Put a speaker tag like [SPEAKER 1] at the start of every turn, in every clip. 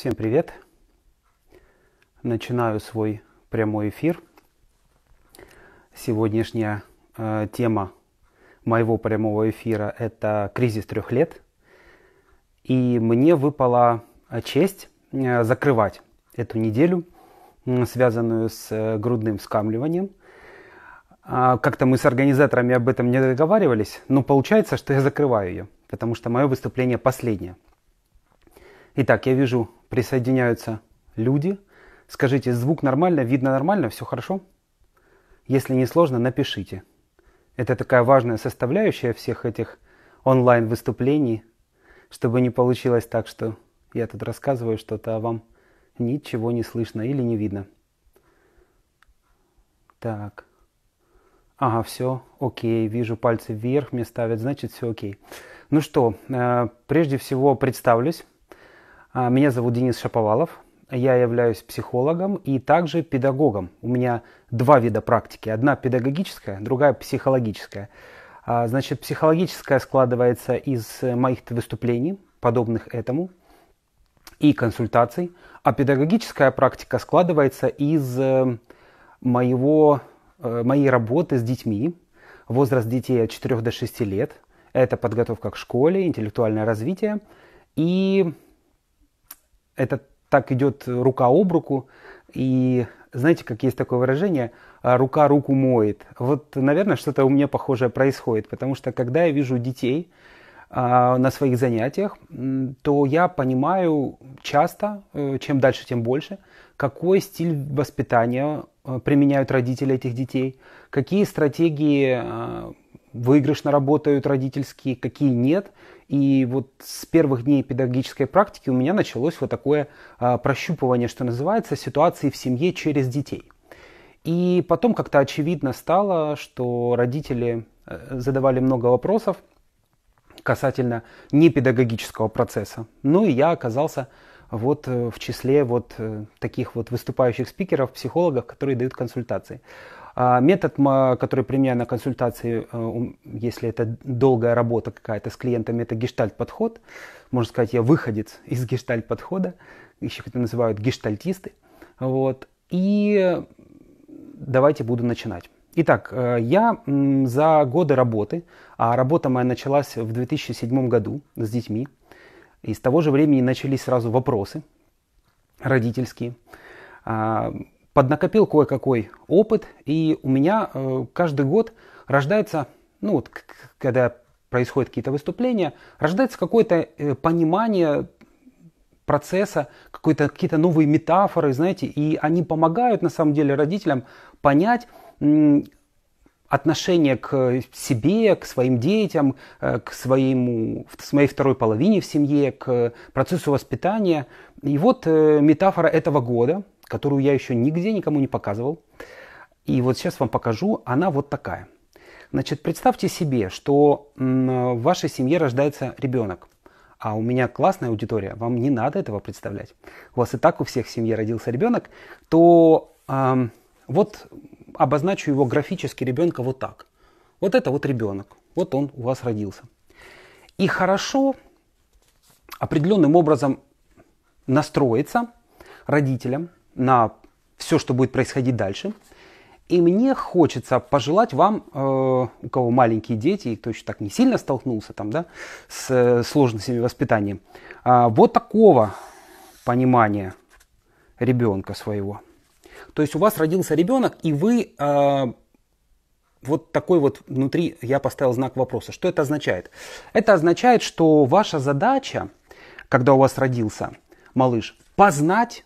[SPEAKER 1] Всем привет! Начинаю свой прямой эфир. Сегодняшняя э, тема моего прямого эфира – это кризис трех лет. И мне выпала э, честь э, закрывать эту неделю, э, связанную с э, грудным скамливанием. Э, а как-то мы с организаторами об этом не договаривались, но получается, что я закрываю ее, потому что мое выступление последнее – Итак, я вижу присоединяются люди. Скажите, звук нормально, видно нормально, все хорошо? Если не сложно, напишите. Это такая важная составляющая всех этих онлайн-выступлений, чтобы не получилось так, что я тут рассказываю что-то, а вам ничего не слышно или не видно. Так. Ага, все, окей, вижу пальцы вверх, мне ставят, значит, все окей. Ну что, э, прежде всего представлюсь. А, меня зовут Денис Шаповалов. Я являюсь психологом и также педагогом. У меня два вида практики. Одна педагогическая, другая психологическая. А, значит, психологическая складывается из моих выступлений, подобных этому, и консультаций, а педагогическая практика складывается из э, моего, э, моей работы с детьми. Возраст детей от 4 до 6 лет. Это подготовка к школе, интеллектуальное развитие. И это так идет рука об руку. И знаете, как есть такое выражение, «А рука руку моет. Вот, наверное, что-то у меня похожее происходит, потому что когда я вижу детей а, на своих занятиях, то я понимаю часто, э, чем дальше, тем больше, какой стиль воспитания э, применяют родители этих детей, какие стратегии а, выигрышно работают родительские, какие нет, и вот с первых дней педагогической практики у меня началось вот такое а, прощупывание, что называется, ситуации в семье через детей. И потом как-то очевидно стало, что родители э, задавали много вопросов касательно непедагогического процесса. Ну и я оказался вот э, в числе вот э, таких вот выступающих спикеров, психологов, которые дают консультации. А метод, который применяю на консультации, э, если это долгая работа какая-то с клиентами, это гештальт-подход. Можно сказать, я выходец из гештальт-подхода. Еще это называют гештальтисты. Вот. И давайте буду начинать. Итак, э, я за годы работы, а работа моя началась в 2007 году с детьми, и с того же времени начались сразу вопросы родительские. А, поднакопил кое-какой опыт, и у меня э, каждый год рождается, ну вот, когда происходят какие-то выступления, рождается какое-то э, понимание процесса, какие-то новые метафоры, знаете, и они помогают на самом деле родителям понять отношение к себе, к своим детям, э, к своему, своей второй половине в семье, к процессу воспитания. И вот метафора этого года, которую я еще нигде никому не показывал. И вот сейчас вам покажу, она вот такая. Значит, представьте себе, что в вашей семье рождается ребенок. А у меня классная аудитория, вам не надо этого представлять. У вас и так у всех в семье родился ребенок, то э, вот обозначу его графически ребенка вот так. Вот это вот ребенок, вот он у вас родился. И хорошо определенным образом настроиться родителям, на все, что будет происходить дальше. И мне хочется пожелать вам, э, у кого маленькие дети, и кто еще так не сильно столкнулся там, да, с э, сложностями воспитания, а, вот такого понимания ребенка своего. То есть у вас родился ребенок, и вы э, вот такой вот внутри я поставил знак вопроса. Что это означает? Это означает, что ваша задача, когда у вас родился малыш, познать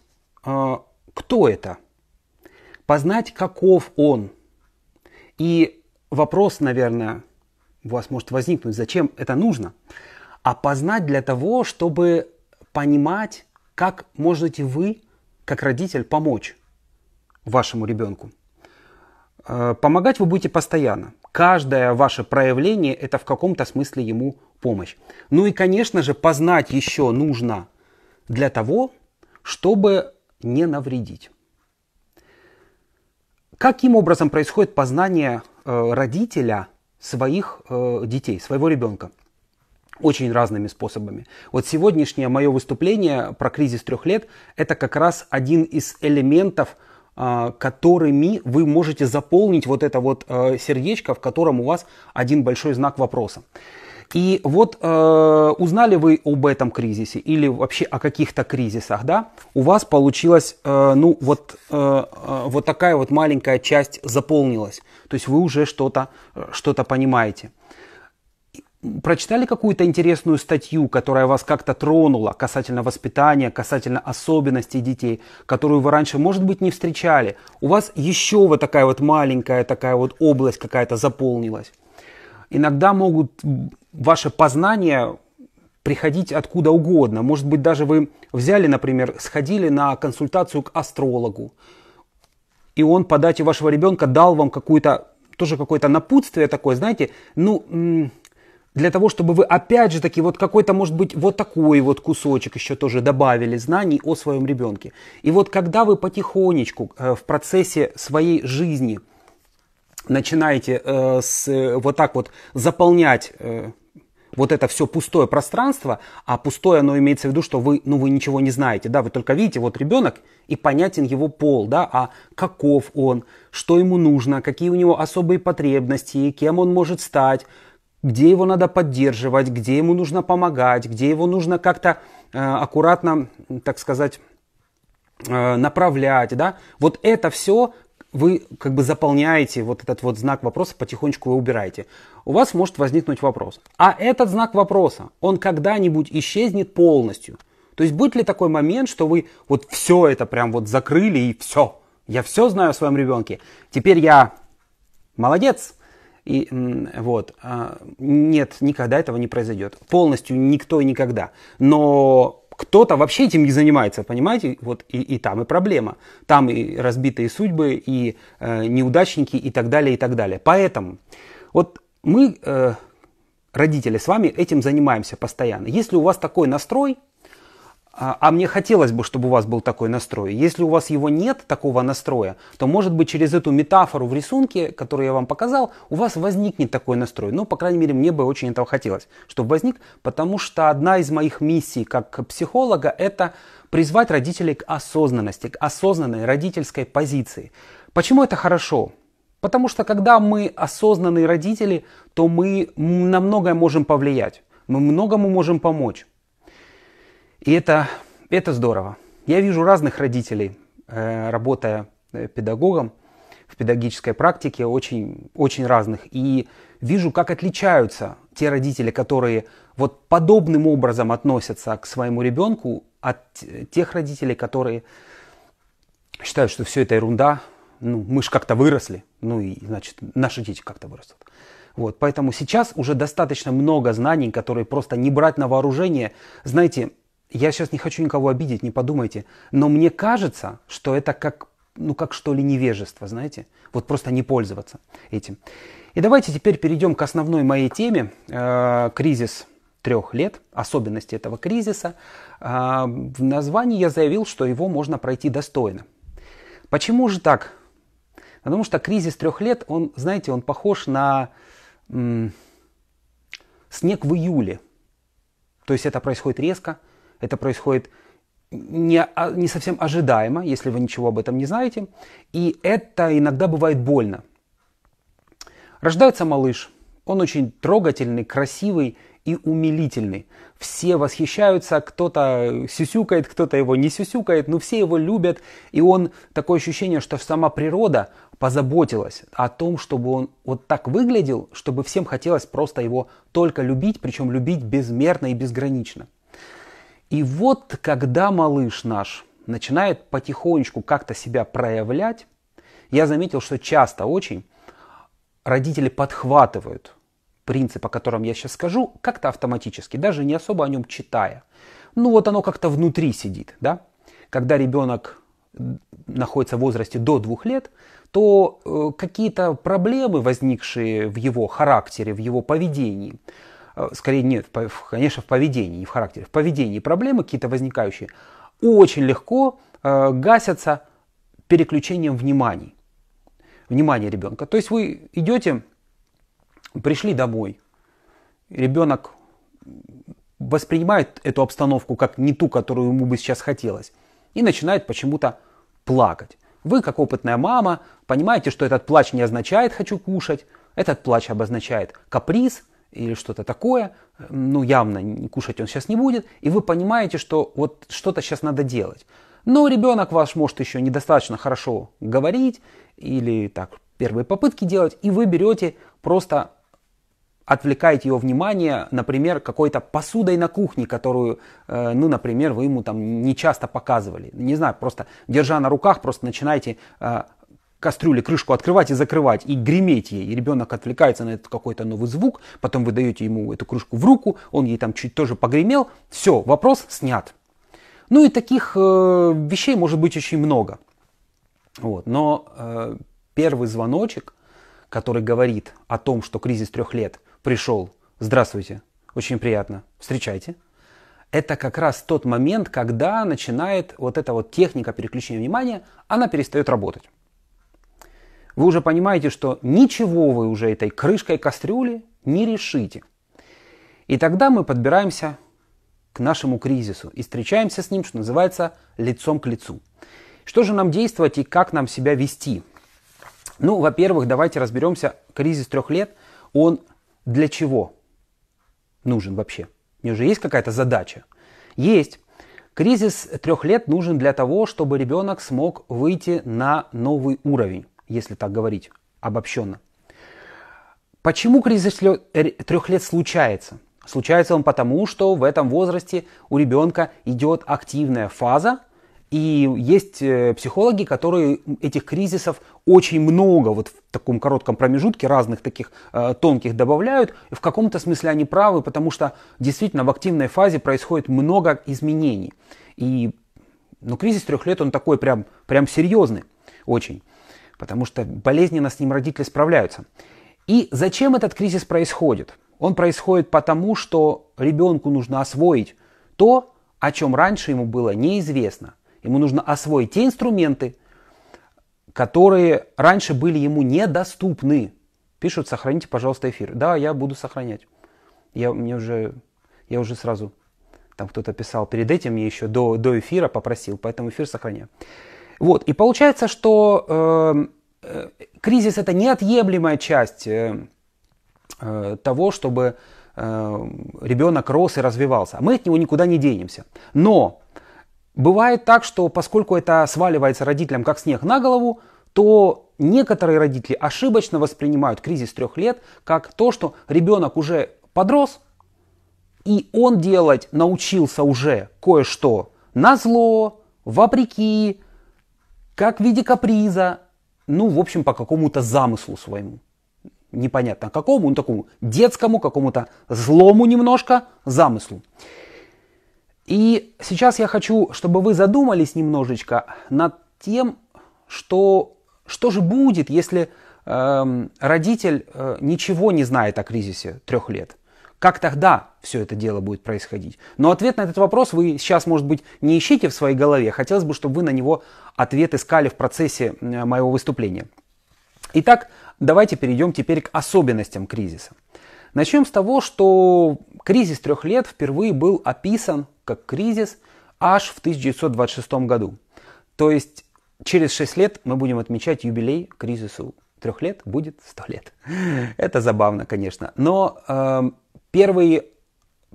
[SPEAKER 1] кто это, познать, каков он. И вопрос, наверное, у вас может возникнуть, зачем это нужно, а познать для того, чтобы понимать, как можете вы, как родитель, помочь вашему ребенку. Э, помогать вы будете постоянно. Каждое ваше проявление – это в каком-то смысле ему помощь. Ну и, конечно же, познать еще нужно для того, чтобы не навредить. Каким образом происходит познание э, родителя своих э, детей, своего ребенка? Очень разными способами. Вот сегодняшнее мое выступление про кризис трех лет – это как раз один из элементов, э, которыми вы можете заполнить вот это вот сердечко, в котором у вас один большой знак вопроса. И вот э, узнали вы об этом кризисе или вообще о каких-то кризисах, да? У вас получилось, э, ну вот, э, э вот такая вот маленькая часть заполнилась. То есть вы уже что-то э, что то понимаете. Прочитали какую-то интересную статью, которая вас как-то тронула касательно воспитания, касательно особенностей детей, которую вы раньше, может быть, не встречали. У вас еще вот такая вот маленькая такая вот область какая-то заполнилась иногда могут ваши познания приходить откуда угодно. Может быть, даже вы взяли, например, сходили на консультацию к астрологу, и он по дате вашего ребенка дал вам какую-то, тоже какое-то напутствие такое, знаете, ну, для того, чтобы вы опять же таки вот какой-то, может быть, вот такой вот кусочек еще тоже добавили знаний о своем ребенке. И вот когда вы потихонечку э, в процессе своей жизни – начинаете э, с, э, вот так вот заполнять э, вот это все пустое пространство, а пустое оно имеется в виду, что вы, ну, вы ничего не знаете, да, вы только видите, вот ребенок, и понятен его пол, да, а каков он, что ему нужно, какие у него особые потребности, кем он может стать, где его надо поддерживать, где ему нужно помогать, где его нужно как-то э, аккуратно, так сказать, э, направлять, да, вот это все вы как бы заполняете вот этот вот знак вопроса, потихонечку вы убираете. У вас может возникнуть вопрос. А этот знак вопроса, он когда-нибудь исчезнет полностью? То есть будет ли такой момент, что вы вот все это прям вот закрыли и все? Я все знаю о своем ребенке. Теперь я молодец. И вот, а, нет, никогда этого не произойдет. Полностью никто и никогда. Но кто-то вообще этим не занимается, понимаете? Вот и, и там и проблема. Там и разбитые судьбы, и э, неудачники, и так далее, и так далее. Поэтому вот мы, э, родители, с вами этим занимаемся постоянно. Если у вас такой настрой, а, а мне хотелось бы, чтобы у вас был такой настрой. Если у вас его нет, такого настроя, то, может быть, через эту метафору в рисунке, которую я вам показал, у вас возникнет такой настрой. Ну, по крайней мере, мне бы очень этого хотелось, чтобы возник, потому что одна из моих миссий как психолога – это призвать родителей к осознанности, к осознанной родительской позиции. Почему это хорошо? Потому что когда мы осознанные родители, то мы на многое можем повлиять, мы многому можем помочь. И это, это здорово. Я вижу разных родителей, э, работая э, педагогом в педагогической практике, очень, очень разных. И вижу, как отличаются те родители, которые вот подобным образом относятся к своему ребенку, от э, тех родителей, которые считают, что все это ерунда, ну, мы же как-то выросли, ну и, значит, наши дети как-то вырастут. Вот, поэтому сейчас уже достаточно много знаний, которые просто не брать на вооружение. Знаете, я сейчас не хочу никого обидеть, не подумайте, но мне кажется, что это как, ну как что ли невежество, знаете, вот просто не пользоваться этим. И давайте теперь перейдем к основной моей теме, э, кризис трех лет, особенности этого кризиса. Э, в названии я заявил, что его можно пройти достойно. Почему же так? Потому что кризис трех лет, он, знаете, он похож на м, снег в июле. То есть это происходит резко, это происходит не, а, не совсем ожидаемо, если вы ничего об этом не знаете. И это иногда бывает больно. Рождается малыш. Он очень трогательный, красивый и умилительный. Все восхищаются, кто-то сюсюкает, кто-то его не сюсюкает, но все его любят. И он, такое ощущение, что сама природа позаботилась о том, чтобы он вот так выглядел, чтобы всем хотелось просто его только любить, причем любить безмерно и безгранично. И вот когда малыш наш начинает потихонечку как-то себя проявлять, я заметил, что часто очень родители подхватывают принцип, о котором я сейчас скажу, как-то автоматически, даже не особо о нем читая. Ну вот оно как-то внутри сидит, да? Когда ребенок находится в возрасте до двух лет, то э, какие-то проблемы, возникшие в его характере, в его поведении, Э, скорее нет, конечно, в поведении, не в характере, в поведении проблемы какие-то возникающие, очень легко э, гасятся переключением внимания внимания ребенка. То есть вы идете, пришли домой, ребенок воспринимает эту обстановку как не ту, которую ему бы сейчас хотелось, и начинает почему-то плакать. Вы, как опытная мама, понимаете, что этот плач не означает «хочу кушать», этот плач обозначает каприз – или что-то такое, ну явно кушать он сейчас не будет, и вы понимаете, что вот что-то сейчас надо делать. Но ребенок ваш может еще недостаточно хорошо говорить или так первые попытки делать, и вы берете просто отвлекаете его внимание, например, какой-то посудой на кухне, которую, э, ну, например, вы ему там не часто показывали. Не знаю, просто держа на руках, просто начинаете э, кастрюли крышку открывать и закрывать, и греметь ей. И ребенок отвлекается на этот какой-то новый звук, потом вы даете ему эту крышку в руку, он ей там чуть тоже погремел, все, вопрос снят. Ну и таких э, вещей может быть очень много. Вот. Но э, первый звоночек, который говорит о том, что кризис трех лет пришел, здравствуйте, очень приятно, встречайте, это как раз тот момент, когда начинает вот эта вот техника переключения внимания, она перестает работать вы уже понимаете, что ничего вы уже этой крышкой кастрюли не решите. И тогда мы подбираемся к нашему кризису и встречаемся с ним, что называется, лицом к лицу. Что же нам действовать и как нам себя вести? Ну, во-первых, давайте разберемся, кризис трех лет, он для чего нужен вообще? У него же есть какая-то задача? Есть. Кризис трех лет нужен для того, чтобы ребенок смог выйти на новый уровень если так говорить обобщенно. Почему кризис трех лет случается? Случается он потому, что в этом возрасте у ребенка идет активная фаза, и есть э, психологи, которые этих кризисов очень много вот в таком коротком промежутке разных таких э, тонких добавляют. И в каком-то смысле они правы, потому что действительно в активной фазе происходит много изменений. И ну, кризис трех лет, он такой прям, прям серьезный очень потому что болезненно с ним родители справляются. И зачем этот кризис происходит? Он происходит потому, что ребенку нужно освоить то, о чем раньше ему было неизвестно. Ему нужно освоить те инструменты, которые раньше были ему недоступны. Пишут, сохраните, пожалуйста, эфир. Да, я буду сохранять. Я, мне уже, я уже сразу, там кто-то писал перед этим, мне еще до, до эфира попросил, поэтому эфир сохраняю. Вот, и получается, что э, э кризис это неотъемлемая часть э, э того, чтобы э, ребенок рос и развивался. Мы от него никуда не денемся. Но бывает так, что поскольку это сваливается родителям как снег на голову, то некоторые родители ошибочно воспринимают кризис трех лет как то, что ребенок уже подрос, и он делать научился уже кое-что на зло, вопреки, как в виде каприза, ну, в общем, по какому-то замыслу своему. Непонятно какому, ну, такому детскому, какому-то злому немножко замыслу. И сейчас я хочу, чтобы вы задумались немножечко над тем, что, что же будет, если э, родитель э, ничего не знает о кризисе трех лет – как тогда все это дело будет происходить? Но ответ на этот вопрос вы сейчас, может быть, не ищите в своей голове. Хотелось бы, чтобы вы на него ответ искали в процессе моего выступления. Итак, давайте перейдем теперь к особенностям кризиса. Начнем с того, что кризис трех лет впервые был описан как кризис аж в 1926 году. То есть через шесть лет мы будем отмечать юбилей кризису трех лет, будет сто лет. Это забавно, конечно. Но э, первые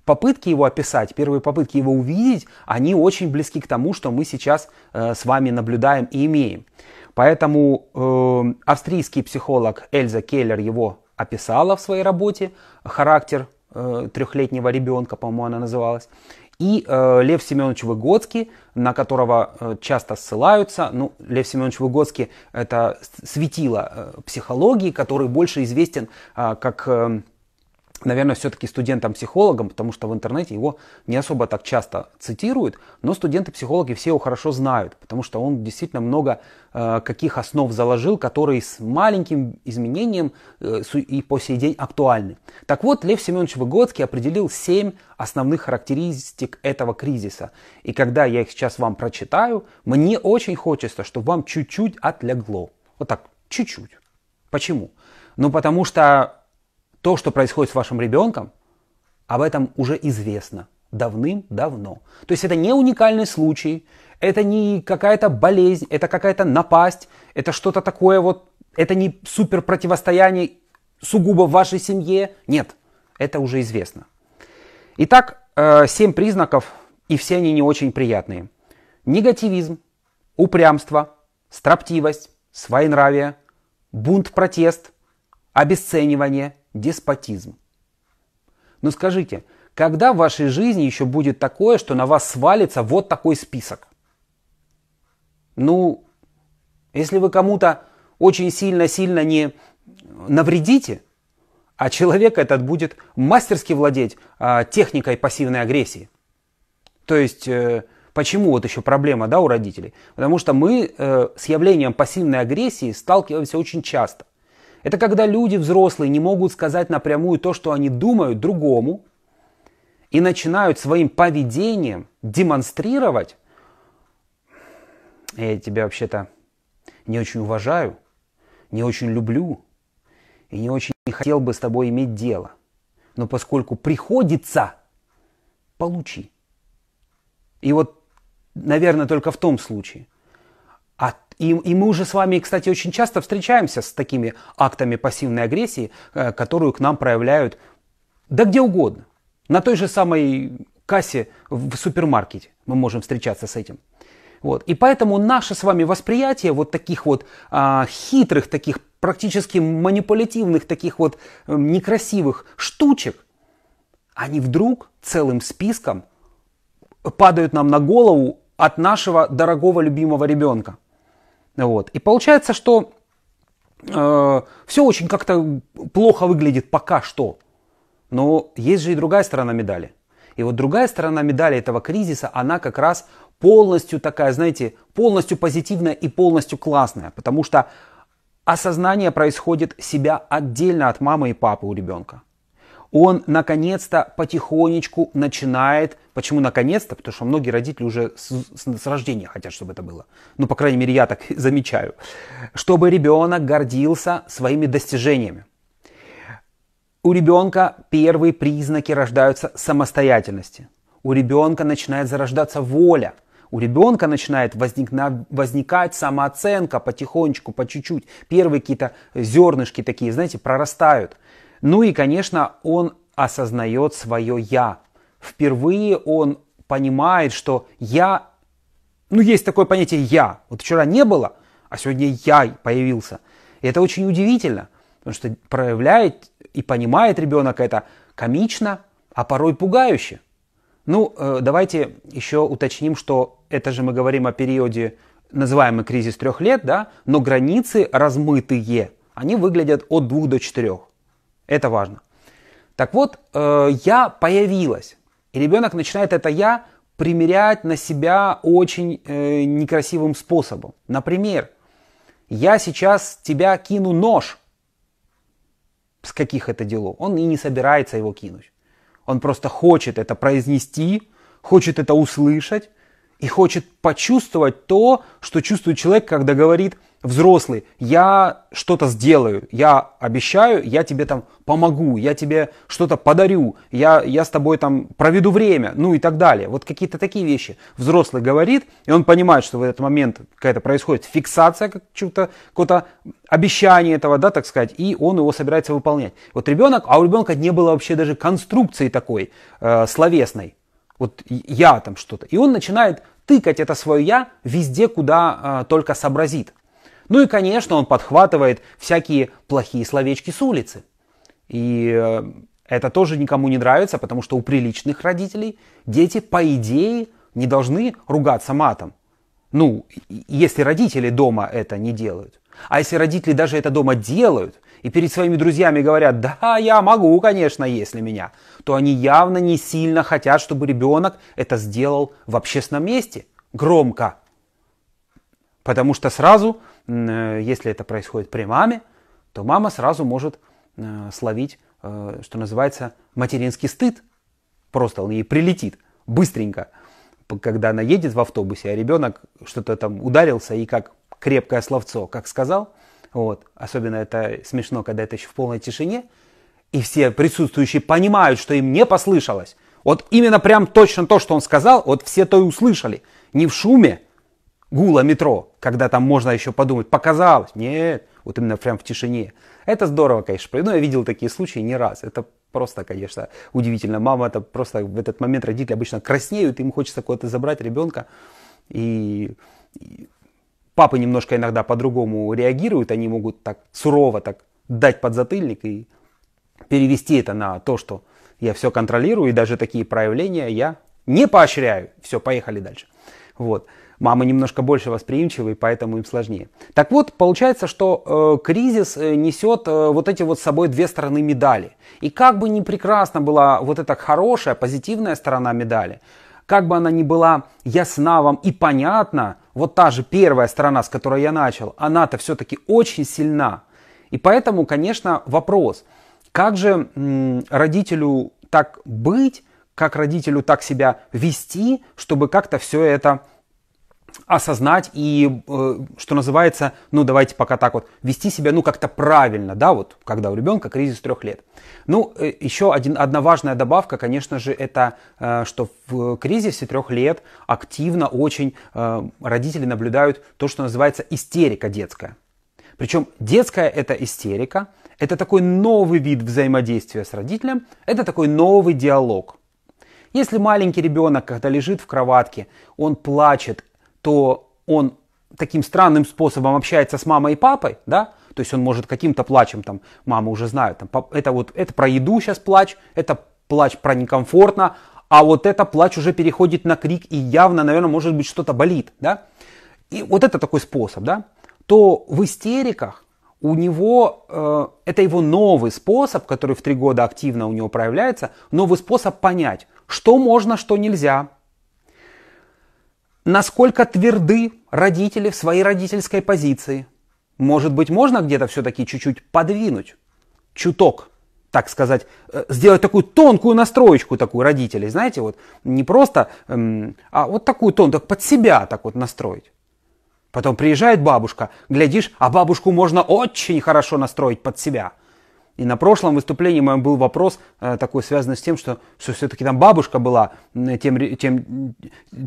[SPEAKER 1] попытки его описать, первые попытки его увидеть, они очень близки к тому, что мы сейчас э, с вами наблюдаем и имеем. Поэтому э, австрийский психолог Эльза Келлер его описала в своей работе, характер э, трехлетнего ребенка, по-моему, она называлась. И э, Лев Семенович Выгодский, на которого э, часто ссылаются, ну, Лев Семенович Выгодский это светило э, психологии, который больше известен э, как... Э, наверное, все-таки студентом психологом, потому что в интернете его не особо так часто цитируют, но студенты-психологи все его хорошо знают, потому что он действительно много э, каких основ заложил, которые с маленьким изменением э, и по сей день актуальны. Так вот, Лев Семенович Выгодский определил семь основных характеристик этого кризиса. И когда я их сейчас вам прочитаю, мне очень хочется, чтобы вам чуть-чуть отлегло. Вот так, чуть-чуть. Почему? Ну, потому что то, что происходит с вашим ребенком, об этом уже известно давным-давно. То есть это не уникальный случай, это не какая-то болезнь, это какая-то напасть, это что-то такое вот, это не супер противостояние сугубо в вашей семье. Нет, это уже известно. Итак, э, семь признаков, и все они не очень приятные. Негативизм, упрямство, строптивость, своенравие, бунт-протест, обесценивание, деспотизм. Но скажите, когда в вашей жизни еще будет такое, что на вас свалится вот такой список? Ну, если вы кому-то очень сильно-сильно не навредите, а человек этот будет мастерски владеть а, техникой пассивной агрессии. То есть, э, почему вот еще проблема да, у родителей? Потому что мы э, с явлением пассивной агрессии сталкиваемся очень часто. Это когда люди взрослые не могут сказать напрямую то, что они думают другому, и начинают своим поведением демонстрировать, я тебя вообще-то не очень уважаю, не очень люблю и не очень хотел бы с тобой иметь дело. Но поскольку приходится, получи. И вот, наверное, только в том случае. А и, и мы уже с вами, кстати, очень часто встречаемся с такими актами пассивной агрессии, э, которую к нам проявляют да где угодно. На той же самой кассе в супермаркете мы можем встречаться с этим. Вот. И поэтому наше с вами восприятие вот таких вот а, хитрых, таких практически манипулятивных, таких вот э, некрасивых штучек, они вдруг целым списком падают нам на голову от нашего дорогого любимого ребенка. Вот. И получается, что э, все очень как-то плохо выглядит пока что. Но есть же и другая сторона медали. И вот другая сторона медали этого кризиса, она как раз полностью такая, знаете, полностью позитивная и полностью классная. Потому что осознание происходит себя отдельно от мамы и папы у ребенка он наконец-то потихонечку начинает, почему наконец-то, потому что многие родители уже с, с, с рождения хотят, чтобы это было, ну, по крайней мере, я так замечаю, чтобы ребенок гордился своими достижениями. У ребенка первые признаки рождаются самостоятельности. У ребенка начинает зарождаться воля. У ребенка начинает возникна, возникать самооценка потихонечку, по чуть-чуть. Первые какие-то зернышки такие, знаете, прорастают – ну и, конечно, он осознает свое «я». Впервые он понимает, что «я» Ну, есть такое понятие «я». Вот вчера не было, а сегодня «я» появился. И это очень удивительно, потому что проявляет и понимает ребенок это комично, а порой пугающе. Ну, э, давайте еще уточним, что это же мы говорим о периоде, называемый кризис трех лет, да, но границы размытые, они выглядят от двух до четырех. Это важно. Так вот, э, я появилась. И ребенок начинает это я примерять на себя очень э, некрасивым способом. Например, я сейчас тебя кину нож. С каких это делов? Он и не собирается его кинуть. Он просто хочет это произнести, хочет это услышать и хочет почувствовать то, что чувствует человек, когда говорит – взрослый, я что-то сделаю, я обещаю, я тебе там помогу, я тебе что-то подарю, я, я с тобой там проведу время, ну и так далее. Вот какие-то такие вещи. Взрослый говорит, и он понимает, что в этот момент какая-то происходит фиксация как чего-то, какого-то обещания этого, да, так сказать, и он его собирается выполнять. Вот ребенок, а у ребенка не было вообще даже конструкции такой э, словесной. Вот я там что-то. И он начинает тыкать это свое я везде, куда э, только сообразит. Ну и, конечно, он подхватывает всякие плохие словечки с улицы. И э, это тоже никому не нравится, потому что у приличных родителей дети, по идее, не должны ругаться матом. Ну, если родители дома это не делают. А если родители даже это дома делают, и перед своими друзьями говорят, да, я могу, конечно, если меня, то они явно не сильно хотят, чтобы ребенок это сделал в общественном месте, громко. Потому что сразу Э, если это происходит при маме, то мама сразу может э, словить, э, что называется, материнский стыд. Просто он ей прилетит быстренько, когда она едет в автобусе, а ребенок что-то там ударился и как крепкое словцо, как сказал. Вот. Особенно это смешно, когда это еще в полной тишине. И все присутствующие понимают, что им не послышалось. Вот именно прям точно то, что он сказал, вот все то и услышали. Не в шуме, гула метро, когда там можно еще подумать, показалось. Нет, вот именно прям в тишине. Это здорово, конечно. Ну, я видел такие случаи не раз. Это просто, конечно, удивительно. Мама это просто в этот момент родители обычно краснеют, им хочется куда-то забрать ребенка. И, и папы немножко иногда по-другому реагируют, они могут так сурово так дать подзатыльник и перевести это на то, что я все контролирую, и даже такие проявления я не поощряю. Все, поехали дальше. Вот. Мамы немножко больше восприимчивы, поэтому им сложнее. Так вот, получается, что э, кризис э, несет э, вот эти вот с собой две стороны медали. И как бы ни прекрасна была вот эта хорошая, позитивная сторона медали, как бы она ни была ясна вам и понятна, вот та же первая сторона, с которой я начал, она-то все-таки очень сильна. И поэтому, конечно, вопрос, как же м, родителю так быть, как родителю так себя вести, чтобы как-то все это осознать и, э, что называется, ну давайте пока так вот, вести себя, ну как-то правильно, да, вот когда у ребенка кризис трех лет. Ну, э, еще один, одна важная добавка, конечно же, это, э, что в кризисе трех лет активно очень родители наблюдают то, что называется истерика детская. Причем детская это истерика, это такой новый вид взаимодействия с родителем, это такой новый диалог. Если маленький ребенок, когда лежит в кроватке, он плачет то он таким странным способом общается с мамой и папой, да, то есть он может каким-то плачем, там, мама уже знает, там, это вот, это про еду сейчас плач, это плач про некомфортно, а вот это плач уже переходит на крик и явно, наверное, может быть, что-то болит, да, и вот это такой способ, да, то в истериках у него, э, это его новый способ, который в три года активно у него проявляется, новый способ понять, что можно, что нельзя, насколько тверды родители в своей родительской позиции. Может быть, можно где-то все-таки чуть-чуть подвинуть, чуток, так сказать, э, сделать такую тонкую настроечку такую родителей, знаете, вот не просто, эм, а вот такую тонкую, под себя так вот настроить. Потом приезжает бабушка, глядишь, а бабушку можно очень хорошо настроить под себя. И на прошлом выступлении моем был вопрос э, такой, связанный с тем, что, что все-таки там бабушка была тем, тем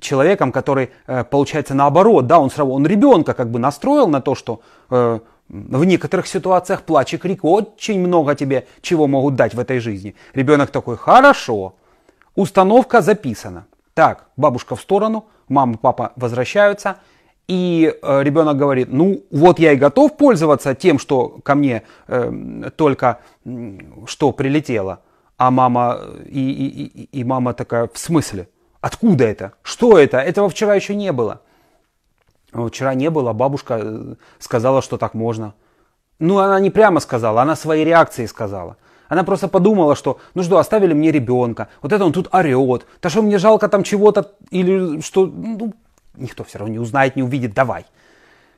[SPEAKER 1] человеком, который, э, получается, наоборот, да, он, сразу, он ребенка как бы настроил на то, что э, в некоторых ситуациях плач и крик очень много тебе чего могут дать в этой жизни. Ребенок такой, хорошо, установка записана. Так, бабушка в сторону, мама папа возвращаются – и э, ребенок говорит, ну вот я и готов пользоваться тем, что ко мне э, только что прилетело. А мама, э, и, и, и, мама такая, в смысле? Откуда это? Что это? Этого вчера еще не было. Вчера не было, а бабушка э, сказала, что так можно. Ну, она не прямо сказала, она своей реакцией сказала. Она просто подумала, что ну что, оставили мне ребенка, вот это он тут орет, да что мне жалко там чего-то, или что, ну, никто все равно не узнает, не увидит, давай.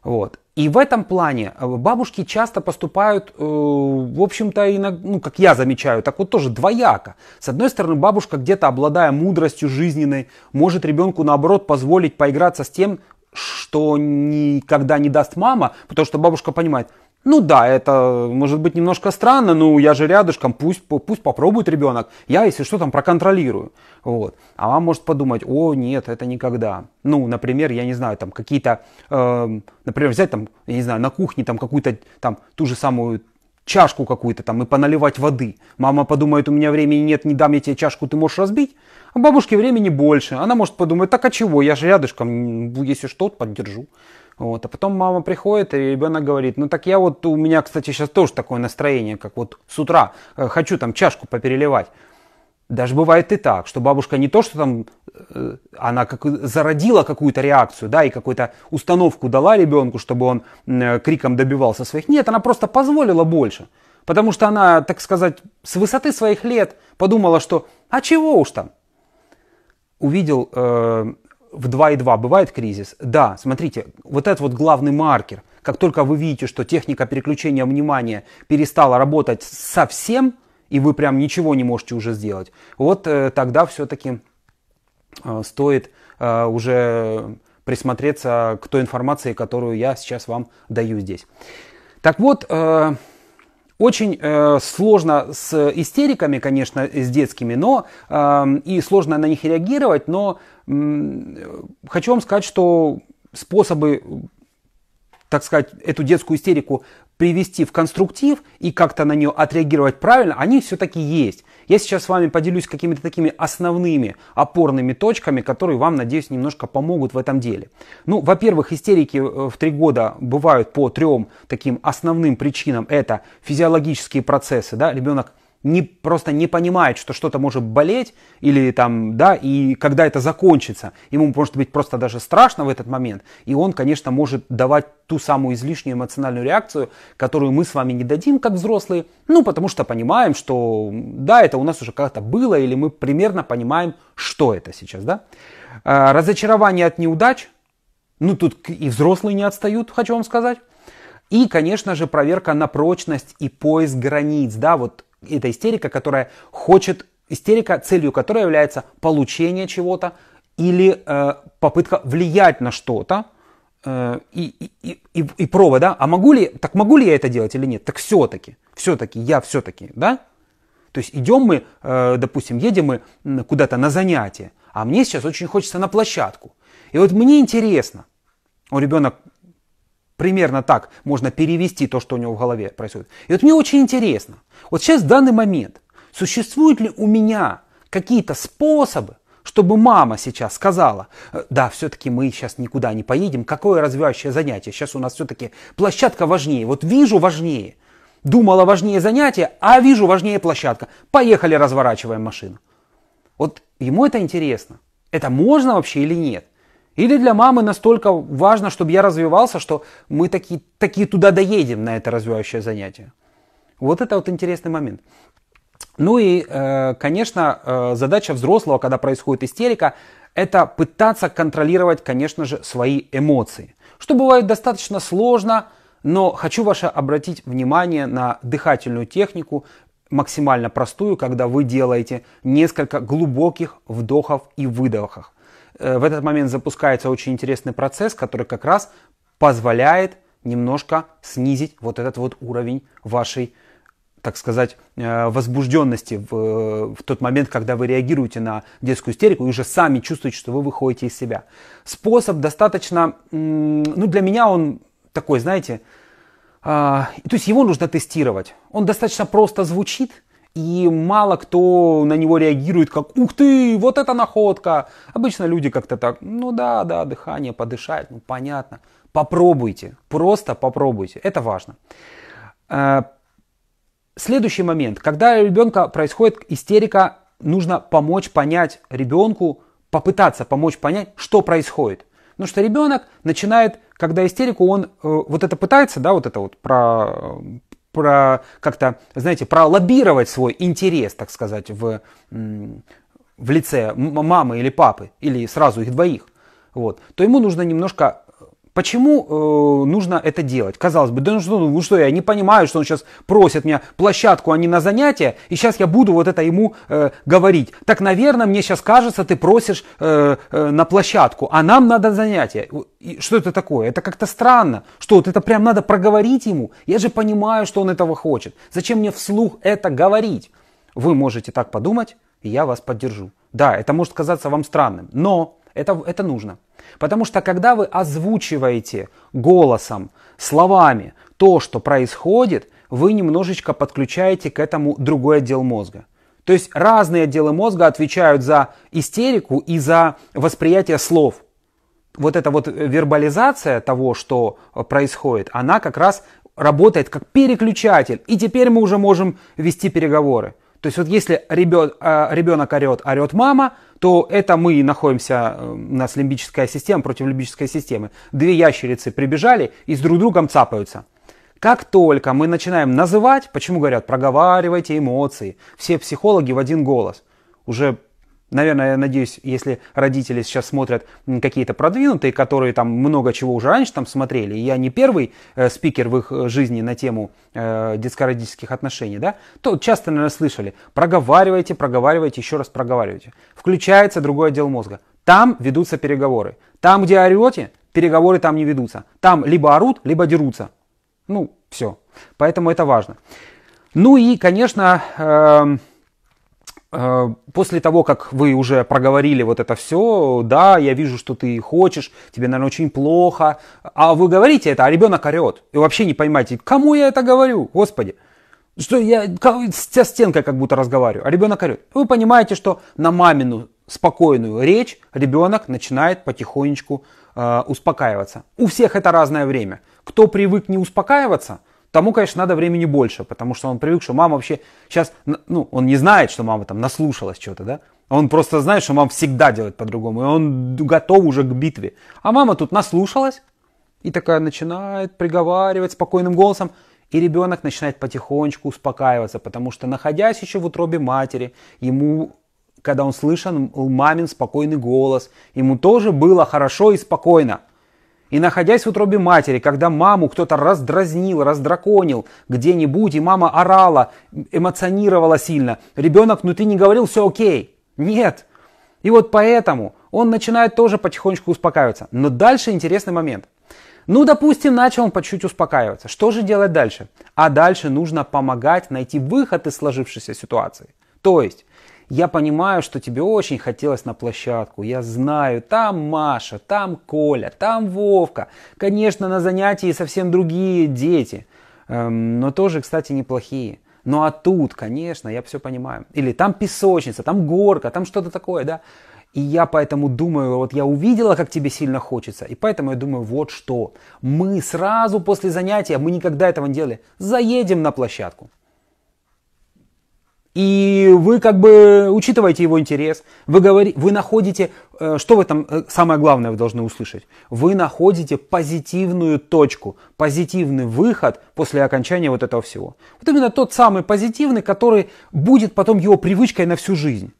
[SPEAKER 1] Вот. И в этом плане э, бабушки часто поступают, э, в общем-то, иногда, ну, как я замечаю, так вот тоже двояко. С одной стороны, бабушка, где-то обладая мудростью жизненной, может ребенку, наоборот, позволить поиграться с тем, что никогда не даст мама, потому что бабушка понимает, ну да, это может быть немножко странно, но я же рядышком, пусть, пусть попробует ребенок, я, если что, там проконтролирую. Вот. А вам может подумать, о, нет, это никогда. Ну, например, я не знаю, там какие-то, э, например, взять там, я не знаю, на кухне там какую-то, там, ту же самую чашку какую-то там и поналивать воды. Мама подумает, у меня времени нет, не дам я тебе чашку, ты можешь разбить. А бабушке времени больше. Она может подумать, так а чего, я же рядышком, если что, поддержу. Вот. А потом мама приходит, и ребенок говорит, ну так я вот, у меня, кстати, сейчас тоже такое настроение, как вот с утра, э, хочу там чашку попереливать. Даже бывает и так, что бабушка не то, что там э, она как зародила какую-то реакцию, да, и какую-то установку дала ребенку, чтобы он э, криком добивался своих. Нет, она просто позволила больше. Потому что она, так сказать, с высоты своих лет подумала, что а чего уж там. Увидел э, в 2.2 бывает кризис? Да, смотрите, вот этот вот главный маркер. Как только вы видите, что техника переключения внимания перестала работать совсем, и вы прям ничего не можете уже сделать, вот э, тогда все-таки э, стоит э, уже присмотреться к той информации, которую я сейчас вам даю здесь. Так вот, э, очень э, сложно с истериками, конечно, с детскими, но э, и сложно на них реагировать, но э, хочу вам сказать, что способы, так сказать, эту детскую истерику привести в конструктив и как-то на нее отреагировать правильно, они все-таки есть. Я сейчас с вами поделюсь какими-то такими основными опорными точками, которые вам, надеюсь, немножко помогут в этом деле. Ну, во-первых, истерики э, в три года бывают по трем таким основным причинам. Это физиологические процессы, да, ребенок не, просто не понимает, что что-то может болеть, или там, да, и когда это закончится, ему может быть просто даже страшно в этот момент, и он, конечно, может давать ту самую излишнюю эмоциональную реакцию, которую мы с вами не дадим, как взрослые, ну, потому что понимаем, что, да, это у нас уже как-то было, или мы примерно понимаем, что это сейчас, да. А, разочарование от неудач, ну, тут и взрослые не отстают, хочу вам сказать. И, конечно же, проверка на прочность и поиск границ, да, вот это истерика, которая хочет, истерика, целью которой является получение чего-то или э, попытка влиять на что-то, э, и, и, и, и проба, да, а могу ли, так могу ли я это делать или нет, так все-таки, все-таки, я все-таки, да, то есть идем мы, э, допустим, едем мы куда-то на занятие, а мне сейчас очень хочется на площадку, и вот мне интересно, у ребенок Примерно так можно перевести то, что у него в голове происходит. И вот мне очень интересно, вот сейчас в данный момент, существуют ли у меня какие-то способы, чтобы мама сейчас сказала, «Э, да, все-таки мы сейчас никуда не поедем, какое развивающее занятие, сейчас у нас все-таки площадка важнее, вот вижу важнее, думала важнее занятие, а вижу важнее площадка, поехали разворачиваем машину. Вот ему это интересно, это можно вообще или нет? Или для мамы настолько важно, чтобы я развивался, что мы такие, такие туда доедем на это развивающее занятие. Вот это вот интересный момент. Ну и, э, конечно, э, задача взрослого, когда происходит истерика, это пытаться контролировать, конечно же, свои эмоции. Что бывает достаточно сложно, но хочу ваше обратить внимание на дыхательную технику, максимально простую, когда вы делаете несколько глубоких вдохов и выдохов. Э, в этот момент запускается очень интересный процесс, который как раз позволяет немножко снизить вот этот вот уровень вашей, так сказать, э, возбужденности в, в тот момент, когда вы реагируете на детскую истерику и уже сами чувствуете, что вы выходите из себя. Способ достаточно, ну для меня он такой, знаете, а, то есть его нужно тестировать. Он достаточно просто звучит, и мало кто на него реагирует как «Ух ты, вот это находка!» Обычно люди как-то так «Ну да, да, дыхание, подышать, ну понятно». Попробуйте, просто попробуйте, это важно. Э, следующий момент. Когда у ребенка происходит истерика, нужно помочь понять ребенку, попытаться помочь понять, что происходит. Потому что ребенок начинает, когда истерику, он э, вот это пытается, да, вот это вот про э, про как-то, знаете, пролоббировать свой интерес, так сказать, в, в лице мамы или папы, или сразу их двоих, вот, то ему нужно немножко Почему э, нужно это делать? Казалось бы, да ну что, ну что, я не понимаю, что он сейчас просит меня площадку, а не на занятия, и сейчас я буду вот это ему э, говорить. Так, наверное, мне сейчас кажется, ты просишь э, э, на площадку, а нам надо занятия. И что это такое? Это как-то странно, что вот это прям надо проговорить ему. Я же понимаю, что он этого хочет. Зачем мне вслух это говорить? Вы можете так подумать, и я вас поддержу. Да, это может казаться вам странным, но это, это нужно. Потому что когда вы озвучиваете голосом, словами то, что происходит, вы немножечко подключаете к этому другой отдел мозга. То есть разные отделы мозга отвечают за истерику и за восприятие слов. Вот эта вот вербализация того, что происходит, она как раз работает как переключатель. И теперь мы уже можем вести переговоры. То есть вот если ребенок э, орет, орет мама, то это мы и находимся, э, у нас лимбическая система против лимбической системы. Две ящерицы прибежали и с друг другом цапаются. Как только мы начинаем называть, почему говорят, проговаривайте эмоции, все психологи в один голос, уже Наверное, я надеюсь, если родители сейчас смотрят какие-то продвинутые, которые там много чего уже раньше там смотрели, и я не первый э, спикер в их э, жизни на тему э, детско-родительских отношений, да, то часто, наверное, слышали, проговаривайте, проговаривайте, еще раз проговаривайте. Включается другой отдел мозга. Там ведутся переговоры. Там, где орете, переговоры там не ведутся. Там либо орут, либо дерутся. Ну, все. Поэтому это важно. Ну и, конечно, э, Э, после того, как вы уже проговорили вот это все, да, я вижу, что ты хочешь, тебе, наверное, очень плохо, а вы говорите это, а ребенок орет, и вообще не поймаете, кому я это говорю, господи, что я со стенкой как будто разговариваю, а ребенок орет. Вы понимаете, что на мамину спокойную речь ребенок начинает потихонечку э, успокаиваться. У всех это разное время. Кто привык не успокаиваться – Тому, конечно, надо времени больше, потому что он привык, что мама вообще сейчас, ну, он не знает, что мама там наслушалась чего-то, да? Он просто знает, что мама всегда делает по-другому, и он готов уже к битве. А мама тут наслушалась и такая начинает приговаривать спокойным голосом, и ребенок начинает потихонечку успокаиваться, потому что, находясь еще в утробе матери, ему когда он слышал мамин спокойный голос, ему тоже было хорошо и спокойно – и находясь в утробе матери, когда маму кто-то раздразнил, раздраконил где-нибудь, и мама орала, эмоционировала сильно, ребенок внутри не говорил «все окей». Нет. И вот поэтому он начинает тоже потихонечку успокаиваться. Но дальше интересный момент. Ну, допустим, начал он по чуть чуть успокаиваться. Что же делать дальше? А дальше нужно помогать найти выход из сложившейся ситуации. То есть я понимаю, что тебе очень хотелось на площадку. Я знаю, там Маша, там Коля, там Вовка. Конечно, на занятии совсем другие дети, эм, но тоже, кстати, неплохие. Ну а тут, конечно, я все понимаю. Или там песочница, там горка, там что-то такое, да. И я поэтому думаю, вот я увидела, как тебе сильно хочется, и поэтому я думаю, вот что. Мы сразу после занятия, мы никогда этого не делали, заедем на площадку. И вы как бы учитываете его интерес, вы, говори, вы находите, э, что в этом э, самое главное вы должны услышать, вы находите позитивную точку, позитивный выход после окончания вот этого всего. Вот именно тот самый позитивный, который будет потом его привычкой на всю жизнь.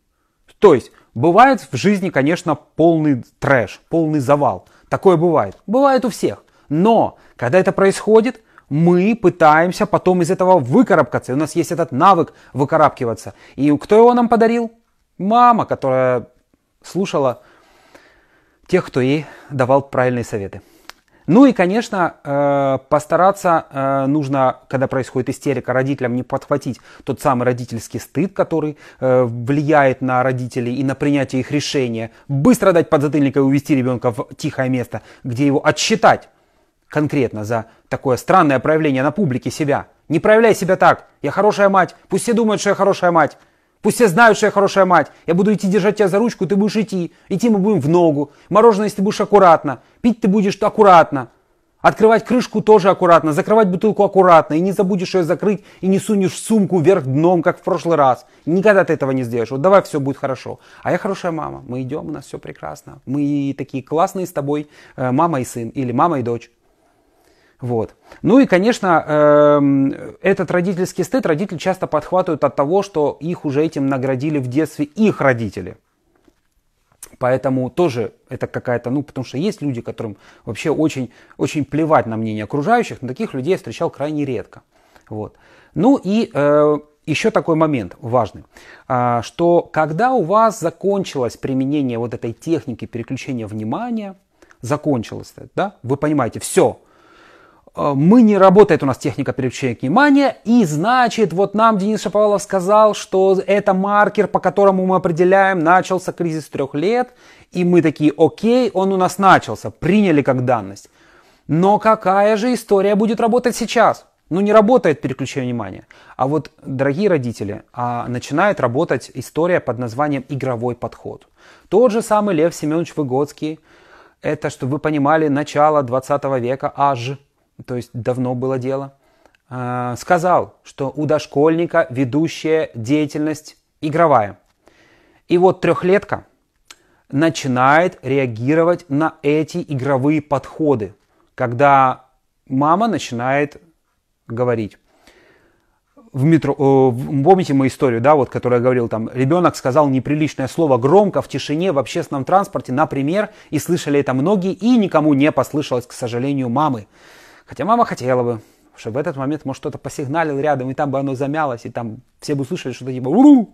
[SPEAKER 1] То есть бывает в жизни, конечно, полный трэш, полный завал. Такое бывает. Бывает у всех. Но когда это происходит – мы пытаемся потом из этого выкарабкаться. И у нас есть этот навык выкарабкиваться. И кто его нам подарил? Мама, которая слушала тех, кто ей давал правильные советы. Ну и, конечно, э, постараться э, нужно, когда происходит истерика, родителям не подхватить тот самый родительский стыд, который э, влияет на родителей и на принятие их решения. Быстро дать подзатыльника и увести ребенка в тихое место, где его отсчитать конкретно за такое странное проявление на публике себя. Не проявляй себя так. Я хорошая мать. Пусть все думают, что я хорошая мать. Пусть все знают, что я хорошая мать. Я буду идти держать тебя за ручку, ты будешь идти. Идти мы будем в ногу. Мороженое, если ты будешь аккуратно. Пить ты будешь аккуратно. Открывать крышку тоже аккуратно, закрывать бутылку аккуратно, и не забудешь ее закрыть, и не сунешь в сумку вверх дном, как в прошлый раз. Никогда ты этого не сделаешь. Вот давай все будет хорошо. А я хорошая мама, мы идем, у нас все прекрасно. Мы такие классные с тобой, э, мама и сын, или мама и дочь. Вот. Ну и, конечно, эм, этот родительский стыд родители часто подхватывают от того, что их уже этим наградили в детстве их родители. Поэтому тоже это какая-то, ну, потому что есть люди, которым вообще очень, очень плевать на мнение окружающих, но таких людей я встречал крайне редко. Вот. Ну и э, еще такой момент важный, э, что когда у вас закончилось применение вот этой техники переключения внимания, закончилось, это, да, вы понимаете, все, Э, мы не работает у нас техника переключения внимания, и значит, вот нам Денис Шаповалов сказал, что это маркер, по которому мы определяем, начался кризис трех лет, и мы такие, окей, он у нас начался, приняли как данность. Но какая же история будет работать сейчас? Ну, не работает переключение внимания. А вот, дорогие родители, а начинает работать история под названием «игровой подход». Тот же самый Лев Семенович Выгодский, это, чтобы вы понимали, начало 20 века аж, то есть давно было дело, а, сказал, что у дошкольника ведущая деятельность игровая. И вот трехлетка начинает реагировать на эти игровые подходы, когда мама начинает говорить. В метро, э, помните мою историю, да, вот, которую я говорил, там, ребенок сказал неприличное слово громко, в тишине, в общественном транспорте, например, и слышали это многие, и никому не послышалось, к сожалению, мамы. Хотя мама хотела бы, что в этот момент, может, что-то посигналил рядом, и там бы оно замялось, и там все бы услышали что-то типа «Уру!»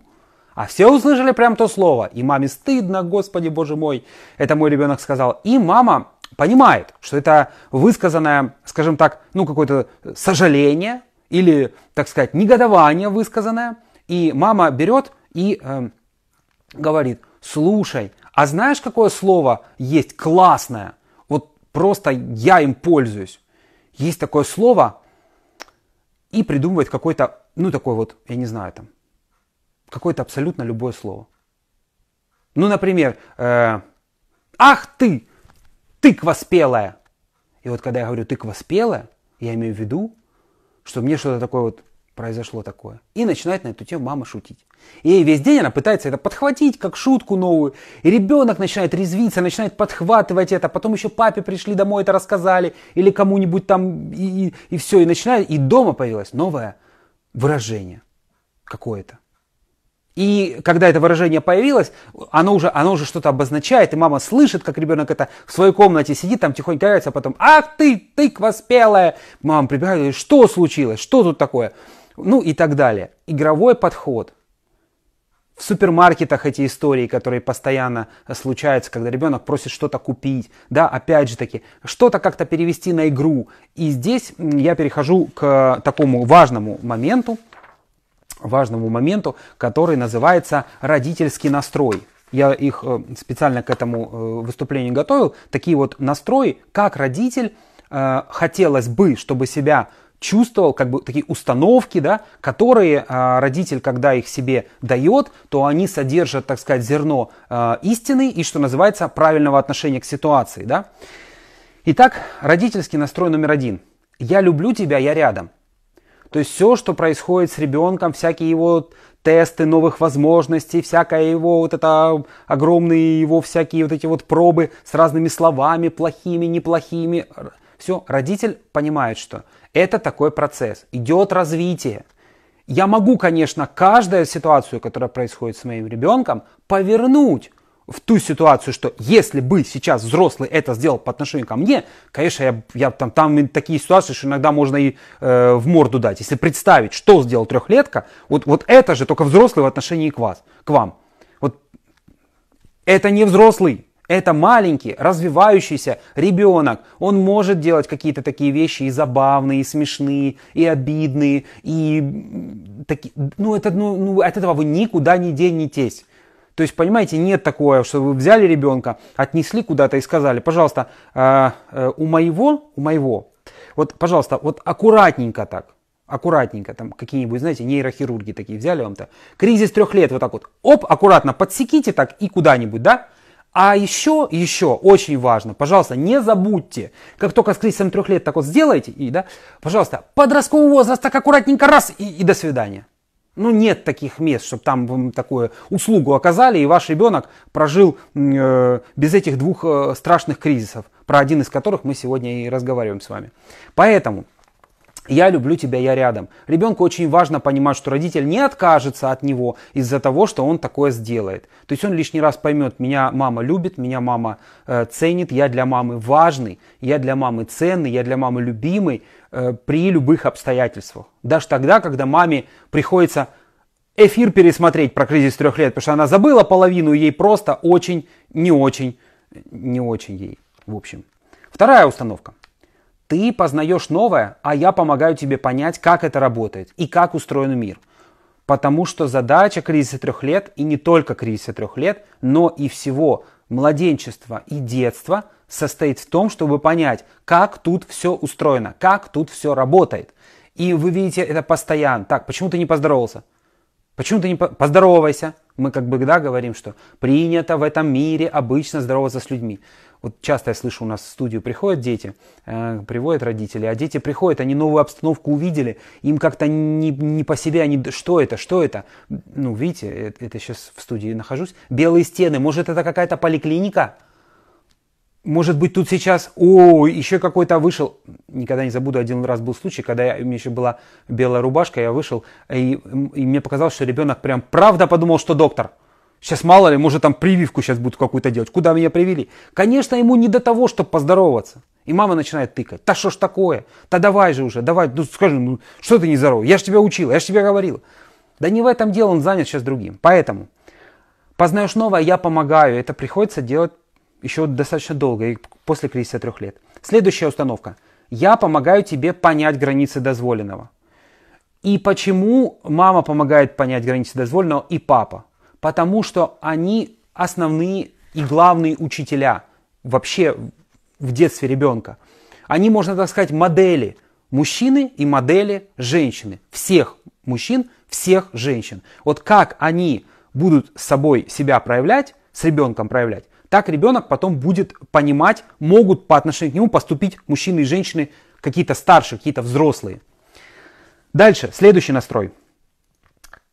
[SPEAKER 1] А все услышали прям то слово. И маме стыдно, господи, боже мой, это мой ребенок сказал. И мама понимает, что это высказанное, скажем так, ну какое-то сожаление или, так сказать, негодование высказанное. И мама берет и э, говорит, слушай, а знаешь, какое слово есть классное? Вот просто я им пользуюсь есть такое слово, и придумывает какой-то, ну такой вот, я не знаю, там, какое-то абсолютно любое слово. Ну, например, э, «Ах ты, тыква спелая!» И вот когда я говорю «тыква спелая», я имею в виду, что мне что-то такое вот произошло такое. И начинает на эту тему мама шутить. И весь день она пытается это подхватить, как шутку новую. И ребенок начинает резвиться, начинает подхватывать это. Потом еще папе пришли домой, это рассказали. Или кому-нибудь там, и, и, и все. И начинает, и дома появилось новое выражение какое-то. И когда это выражение появилось, оно уже, оно уже что-то обозначает, и мама слышит, как ребенок это в своей комнате сидит, там тихонько является, а потом «Ах ты, тыква спелая!» Мама прибегает говорит «Что случилось? Что тут такое?» ну и так далее. Игровой подход. В супермаркетах эти истории, которые постоянно э, случаются, когда ребенок просит что-то купить, да, опять же таки, что-то как-то перевести на игру. И здесь я перехожу к такому важному моменту, важному моменту, который называется родительский настрой. Я их э, специально к этому э, выступлению готовил. Такие вот настрой, как родитель хотелось бы, чтобы себя чувствовал как бы такие установки, да, которые э, родитель, когда их себе дает, то они содержат, так сказать, зерно э, истины и, что называется, правильного отношения к ситуации. Да? Итак, родительский настрой номер один. Я люблю тебя, я рядом. То есть все, что происходит с ребенком, всякие его тесты новых возможностей, всякая его вот это огромные его всякие вот эти вот пробы с разными словами, плохими, неплохими. Все, родитель понимает, что это такой процесс. Идет развитие. Я могу, конечно, каждую ситуацию, которая происходит с моим ребенком, повернуть в ту ситуацию, что если бы сейчас взрослый это сделал по отношению ко мне, конечно, я, я там, там такие ситуации, что иногда можно и э, в морду дать. Если представить, что сделал трехлетка, вот, вот это же только взрослый в отношении к вас, к вам. Вот это не взрослый, это маленький, развивающийся ребенок. Он может делать какие-то такие вещи и забавные, и смешные, и обидные, и таки... ну, это, ну, ну, от этого вы никуда не денетесь. То есть, понимаете, нет такого, что вы взяли ребенка, отнесли куда-то и сказали, пожалуйста, э, э, у моего, у моего, вот, пожалуйста, вот аккуратненько так, аккуратненько, там какие-нибудь, знаете, нейрохирурги такие взяли вам-то, кризис трех лет, вот так вот, оп, аккуратно подсеките так и куда-нибудь, да, а еще, еще очень важно, пожалуйста, не забудьте, как только с кризисом трех лет так вот сделаете, и, да, пожалуйста, подростковый возраст так аккуратненько раз и, и до свидания. Ну, нет таких мест, чтобы там вам такую услугу оказали, и ваш ребенок прожил э, без этих двух э, страшных кризисов, про один из которых мы сегодня и разговариваем с вами. Поэтому я люблю тебя, я рядом. Ребенку очень важно понимать, что родитель не откажется от него из-за того, что он такое сделает. То есть он лишний раз поймет, меня мама любит, меня мама э, ценит, я для мамы важный, я для мамы ценный, я для мамы любимый э, при любых обстоятельствах. Даже тогда, когда маме приходится эфир пересмотреть про кризис трех лет, потому что она забыла половину, ей просто очень, не очень, не очень ей, в общем. Вторая установка. Ты познаешь новое, а я помогаю тебе понять, как это работает и как устроен мир. Потому что задача кризиса трех лет, и не только кризиса трех лет, но и всего младенчества и детства состоит в том, чтобы понять, как тут все устроено, как тут все работает. И вы видите это постоянно. Так, почему ты не поздоровался? Почему ты не по... поздоровайся? Мы как бы да, говорим, что принято в этом мире обычно здороваться с людьми. Вот часто я слышу, у нас в студию приходят дети, э, приводят родители, а дети приходят, они новую обстановку увидели, им как-то не, не по себе, они, что это, что это? Ну, видите, э, это, это сейчас в студии нахожусь. Белые стены, может, это какая-то поликлиника? Может быть, тут сейчас, о, еще какой-то вышел, никогда не забуду, один раз был случай, когда я, у меня еще была белая рубашка, я вышел, и, и мне показалось, что ребенок прям правда подумал, что доктор – Сейчас мало ли, может там прививку сейчас будут какую-то делать. Куда меня привели? Конечно, ему не до того, чтобы поздороваться. И мама начинает тыкать. Да что ж такое? Да давай же уже, давай, ну скажи, ну что ты не здоров? Я же тебя учил, я же тебе говорил. Да не в этом дело, он занят сейчас другим. Поэтому познаешь новое, я помогаю. Это приходится делать еще достаточно долго, и после кризиса трех лет. Следующая установка. Я помогаю тебе понять границы дозволенного. И почему мама помогает понять границы дозволенного и папа? потому что они основные и главные учителя вообще в детстве ребенка. Они, можно так сказать, модели мужчины и модели женщины. Всех мужчин, всех женщин. Вот как они будут с собой себя проявлять, с ребенком проявлять, так ребенок потом будет понимать, могут по отношению к нему поступить мужчины и женщины какие-то старшие, какие-то взрослые. Дальше, следующий настрой –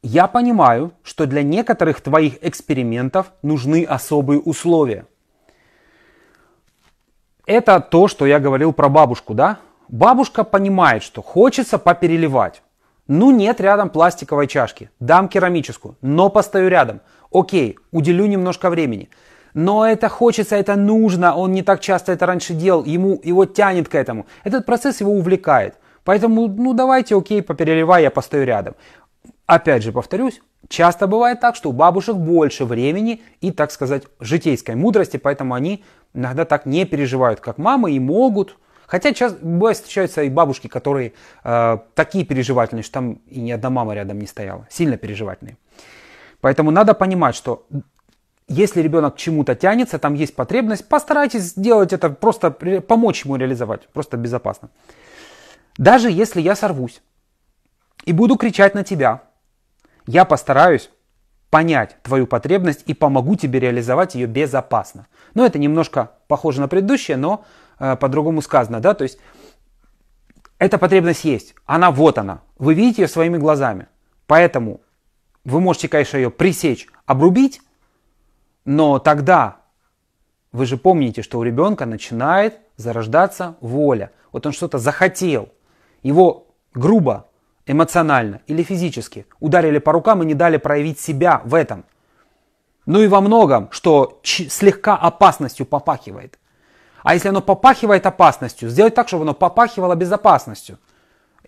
[SPEAKER 1] я понимаю, что для некоторых твоих экспериментов нужны особые условия. Это то, что я говорил про бабушку, да? Бабушка понимает, что хочется попереливать. Ну нет рядом пластиковой чашки, дам керамическую, но постою рядом. Окей, уделю немножко времени. Но это хочется, это нужно, он не так часто это раньше делал, ему его тянет к этому. Этот процесс его увлекает. Поэтому, ну давайте, окей, попереливай, я постою рядом. Опять же повторюсь, часто бывает так, что у бабушек больше времени и, так сказать, житейской мудрости, поэтому они иногда так не переживают, как мамы, и могут. Хотя сейчас бывает, встречаются и бабушки, которые э, такие переживательные, что там и ни одна мама рядом не стояла, сильно переживательные. Поэтому надо понимать, что если ребенок к чему-то тянется, там есть потребность, постарайтесь сделать это, просто помочь ему реализовать, просто безопасно. Даже если я сорвусь и буду кричать на тебя, я постараюсь понять твою потребность и помогу тебе реализовать ее безопасно. Но ну, это немножко похоже на предыдущее, но э, по-другому сказано, да, то есть эта потребность есть, она вот она, вы видите ее своими глазами. Поэтому вы можете, конечно, ее пресечь, обрубить, но тогда вы же помните, что у ребенка начинает зарождаться воля. Вот он что-то захотел. Его грубо эмоционально или физически, ударили по рукам и не дали проявить себя в этом. Ну и во многом, что слегка опасностью попахивает. А если оно попахивает опасностью, сделать так, чтобы оно попахивало безопасностью.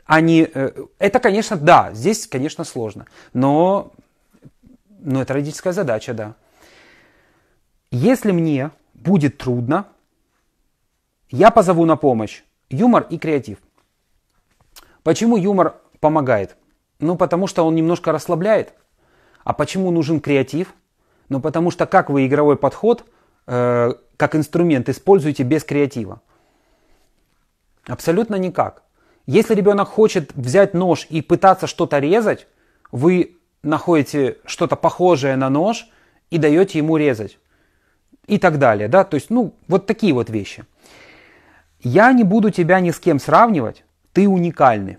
[SPEAKER 1] А не, э, это, конечно, да, здесь, конечно, сложно. Но, но это родительская задача, да. Если мне будет трудно, я позову на помощь юмор и креатив. Почему юмор помогает? Ну, потому что он немножко расслабляет. А почему нужен креатив? Ну, потому что как вы игровой подход, э, как инструмент используете без креатива? Абсолютно никак. Если ребенок хочет взять нож и пытаться что-то резать, вы находите что-то похожее на нож и даете ему резать. И так далее, да, то есть, ну, вот такие вот вещи. Я не буду тебя ни с кем сравнивать, ты уникальный.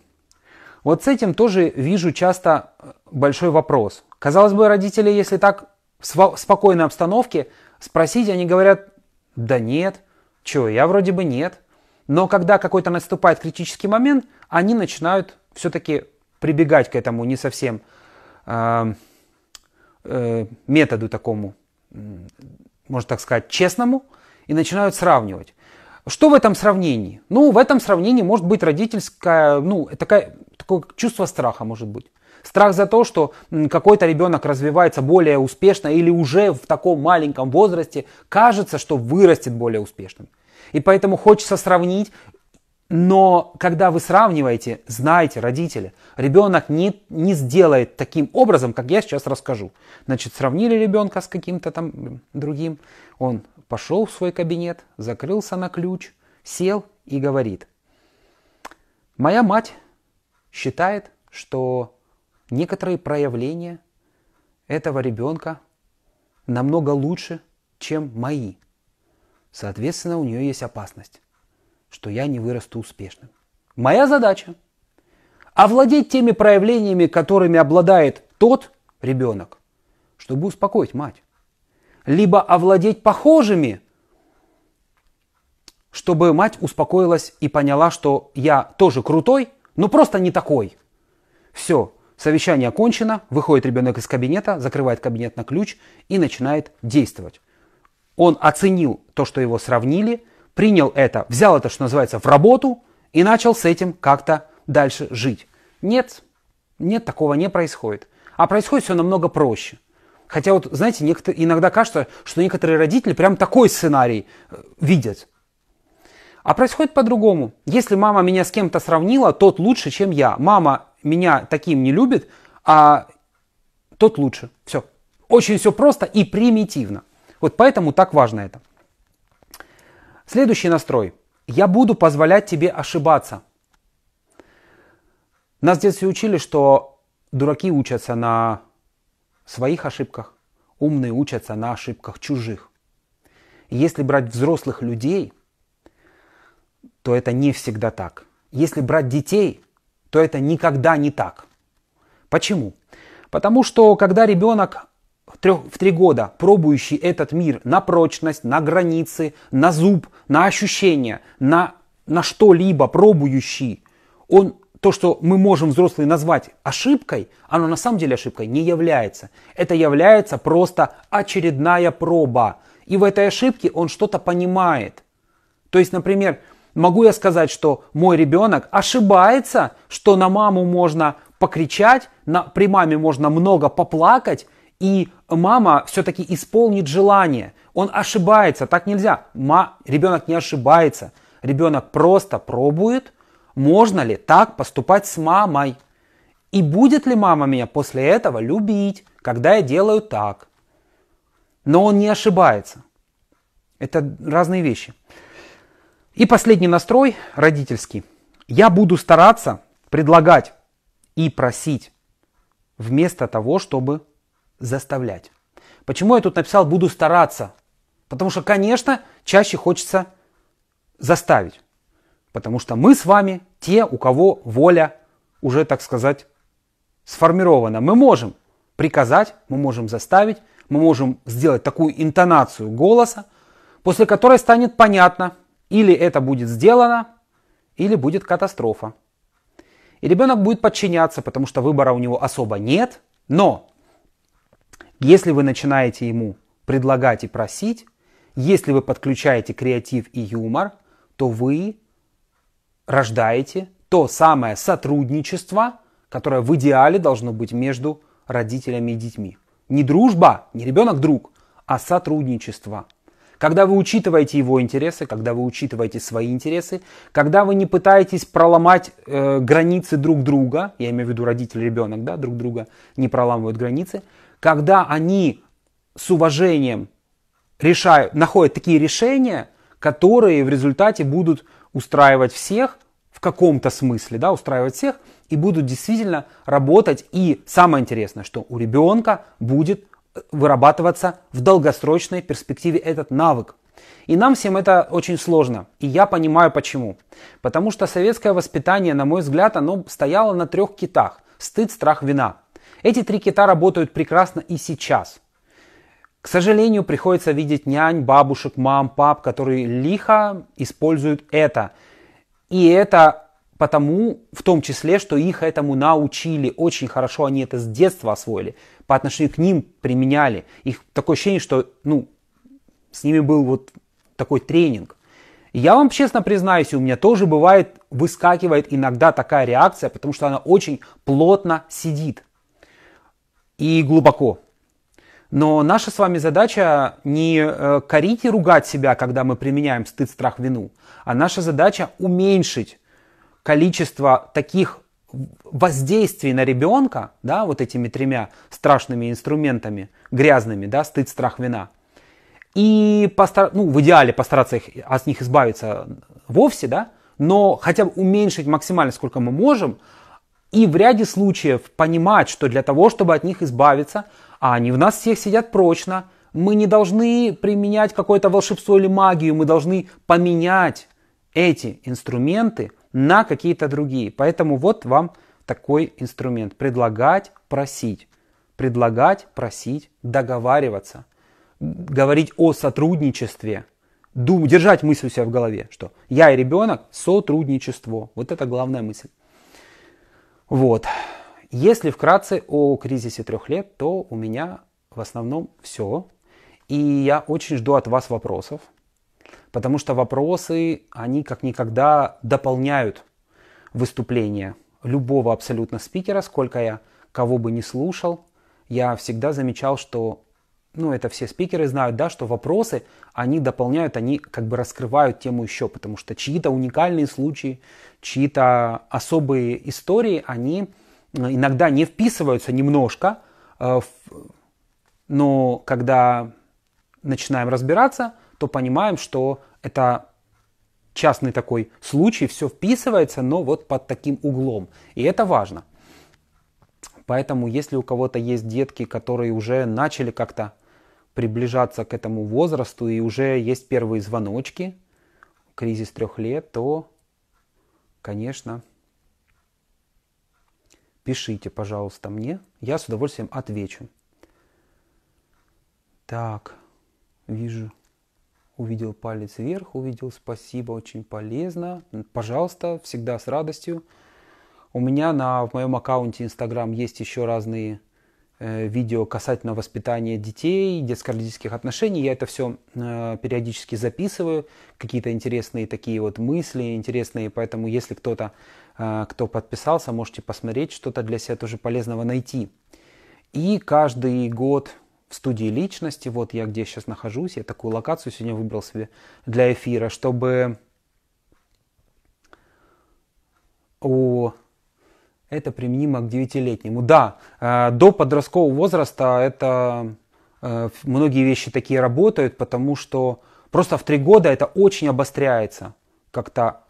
[SPEAKER 1] Вот с этим тоже вижу часто э, большой вопрос. Казалось бы, родители, если так в спокойной обстановке спросить, они говорят, да нет, чего, я вроде бы нет. Но когда какой-то наступает критический момент, они начинают все-таки прибегать к этому не совсем э, э, методу такому, можно так сказать, честному, и начинают сравнивать. Что в этом сравнении? Ну, в этом сравнении может быть родительское, ну, такая, такое чувство страха может быть. Страх за то, что какой-то ребенок развивается более успешно или уже в таком маленьком возрасте кажется, что вырастет более успешным. И поэтому хочется сравнить, но когда вы сравниваете, знаете, родители, ребенок не, не сделает таким образом, как я сейчас расскажу. Значит, сравнили ребенка с каким-то там другим, он пошел в свой кабинет, закрылся на ключ, сел и говорит. Моя мать считает, что некоторые проявления этого ребенка намного лучше, чем мои. Соответственно, у нее есть опасность, что я не вырасту успешным. Моя задача – овладеть теми проявлениями, которыми обладает тот ребенок, чтобы успокоить мать либо овладеть похожими, чтобы мать успокоилась и поняла, что я тоже крутой, но просто не такой. Все, совещание окончено, выходит ребенок из кабинета, закрывает кабинет на ключ и начинает действовать. Он оценил то, что его сравнили, принял это, взял это, что называется, в работу и начал с этим как-то дальше жить. Нет, нет, такого не происходит. А происходит все намного проще – Хотя вот, знаете, некоторые, иногда кажется, что некоторые родители прям такой сценарий э, видят. А происходит по-другому. Если мама меня с кем-то сравнила, тот лучше, чем я. Мама меня таким не любит, а тот лучше. Все. Очень все просто и примитивно. Вот поэтому так важно это. Следующий настрой. Я буду позволять тебе ошибаться. Нас в детстве учили, что дураки учатся на своих ошибках, умные учатся на ошибках чужих. Если брать взрослых людей, то это не всегда так. Если брать детей, то это никогда не так. Почему? Потому что когда ребенок в три года, пробующий этот мир на прочность, на границы, на зуб, на ощущения, на, на что-либо пробующий, он то, что мы можем взрослые назвать ошибкой, оно на самом деле ошибкой не является. Это является просто очередная проба. И в этой ошибке он что-то понимает. То есть, например, могу я сказать, что мой ребенок ошибается, что на маму можно покричать, на, при маме можно много поплакать, и мама все-таки исполнит желание. Он ошибается, так нельзя. Ма, ребенок не ошибается. Ребенок просто пробует – можно ли так поступать с мамой? И будет ли мама меня после этого любить, когда я делаю так? Но он не ошибается. Это разные вещи. И последний настрой родительский. Я буду стараться предлагать и просить вместо того, чтобы заставлять. Почему я тут написал «буду стараться»? Потому что, конечно, чаще хочется заставить. Потому что мы с вами те, у кого воля уже, так сказать, сформирована. Мы можем приказать, мы можем заставить, мы можем сделать такую интонацию голоса, после которой станет понятно, или это будет сделано, или будет катастрофа. И ребенок будет подчиняться, потому что выбора у него особо нет. Но если вы начинаете ему предлагать и просить, если вы подключаете креатив и юмор, то вы рождаете то самое сотрудничество, которое в идеале должно быть между родителями и детьми. Не дружба, не ребенок-друг, а сотрудничество. Когда вы учитываете его интересы, когда вы учитываете свои интересы, когда вы не пытаетесь проломать э, границы друг друга, я имею в виду родитель ребенок, да, друг друга не проламывают границы, когда они с уважением решают, находят такие решения, которые в результате будут устраивать всех в каком-то смысле, да, устраивать всех, и будут действительно работать. И самое интересное, что у ребенка будет э, вырабатываться в долгосрочной перспективе этот навык. И нам всем это очень сложно. И я понимаю почему. Потому что советское воспитание, на мой взгляд, оно стояло на трех китах. Стыд, страх, вина. Эти три кита работают прекрасно и сейчас. К сожалению, приходится видеть нянь, бабушек, мам, пап, которые лихо используют это. И это потому, в том числе, что их этому научили. Очень хорошо они это с детства освоили. По отношению к ним применяли. Их такое ощущение, что ну, с ними был вот такой тренинг. Я вам честно признаюсь, у меня тоже бывает, выскакивает иногда такая реакция, потому что она очень плотно сидит и глубоко. Но наша с вами задача не э, корить и ругать себя, когда мы применяем стыд, страх, вину, а наша задача уменьшить количество таких воздействий на ребенка, да, вот этими тремя страшными инструментами, грязными, да, стыд, страх, вина, и постар... ну, в идеале постараться их, от них избавиться вовсе, да, но хотя бы уменьшить максимально, сколько мы можем, и в ряде случаев понимать, что для того, чтобы от них избавиться, а они в нас всех сидят прочно. Мы не должны применять какое-то волшебство или магию, мы должны поменять эти инструменты на какие-то другие. Поэтому вот вам такой инструмент. Предлагать, просить. Предлагать, просить, договариваться. Говорить о сотрудничестве. Дум, держать мысль у себя в голове, что я и ребенок сотрудничество. Вот это главная мысль. Вот. Если вкратце о кризисе трех лет, то у меня в основном все. И я очень жду от вас вопросов, потому что вопросы, они как никогда дополняют выступление любого абсолютно спикера, сколько я кого бы не слушал, я всегда замечал, что, ну, это все спикеры знают, да, что вопросы, они дополняют, они как бы раскрывают тему еще, потому что чьи-то уникальные случаи, чьи-то особые истории, они иногда не вписываются немножко, э, но когда начинаем разбираться, то понимаем, что это частный такой случай, все вписывается, но вот под таким углом. И это важно. Поэтому, если у кого-то есть детки, которые уже начали как-то приближаться к этому возрасту и уже есть первые звоночки, кризис трех лет, то, конечно, пишите, пожалуйста, мне. Я с удовольствием отвечу. Так, вижу. Увидел палец вверх, увидел спасибо, очень полезно. Пожалуйста, всегда с радостью. У меня на, в моем аккаунте Instagram есть еще разные э, видео касательно воспитания детей, детско-родительских отношений. Я это все э, периодически записываю, какие-то интересные такие вот мысли, интересные. Поэтому если кто-то а, кто подписался, можете посмотреть, что-то для себя тоже полезного найти. И каждый год в студии личности, вот я где сейчас нахожусь, я такую локацию сегодня выбрал себе для эфира, чтобы о это применимо к девятилетнему. Да, а, до подросткового возраста это а, многие вещи такие работают, потому что просто в три года это очень обостряется как-то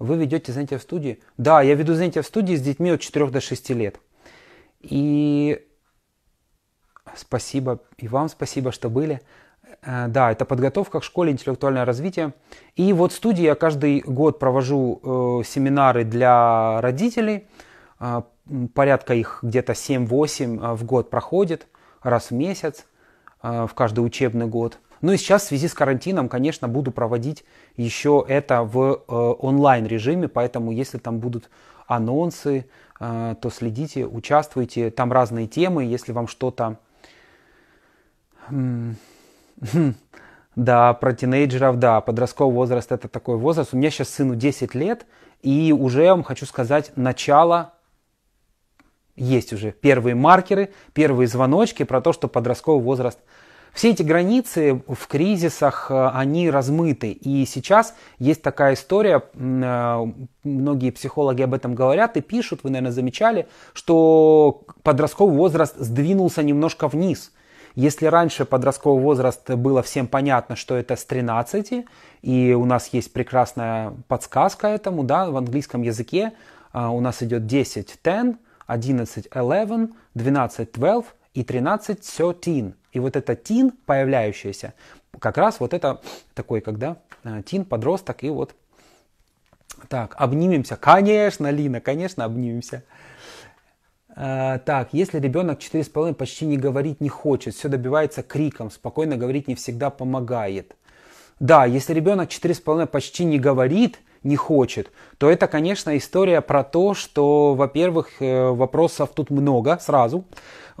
[SPEAKER 1] вы ведете занятия в студии? Да, я веду занятия в студии с детьми от 4 до 6 лет. И спасибо, и вам спасибо, что были. Э, да, это подготовка к школе, интеллектуальное развитие. И вот в студии я каждый год провожу э, семинары для родителей. Э, порядка их где-то 7-8 э, в год проходит, раз в месяц, э, в каждый учебный год. Ну и сейчас в связи с карантином, конечно, буду проводить еще это в э, онлайн-режиме, поэтому если там будут анонсы, э, то следите, участвуйте. Там разные темы, если вам что-то... Да, про тинейджеров, да, подростковый возраст это такой возраст. У меня сейчас сыну 10 лет, и уже я вам хочу сказать, начало есть уже первые маркеры, первые звоночки про то, что подростковый возраст – все эти границы в кризисах, э, они размыты. И сейчас есть такая история, э, многие психологи об этом говорят и пишут, вы, наверное, замечали, что подростковый возраст сдвинулся немножко вниз – если раньше подростковый возраст было всем понятно, что это с 13, и у нас есть прекрасная подсказка этому, да, в английском языке э, у нас идет 10 10, 11 11, 12 12 и 13 13. И вот это тин, появляющаяся, как раз вот это такой, когда э, тин, подросток, и вот так, обнимемся. Конечно, Лина, конечно, обнимемся. Э, так, если ребенок 4,5 почти не говорит, не хочет, все добивается криком, спокойно говорить не всегда помогает. Да, если ребенок 4,5 почти не говорит, не хочет, то это, конечно, история про то, что, во-первых, э, вопросов тут много сразу.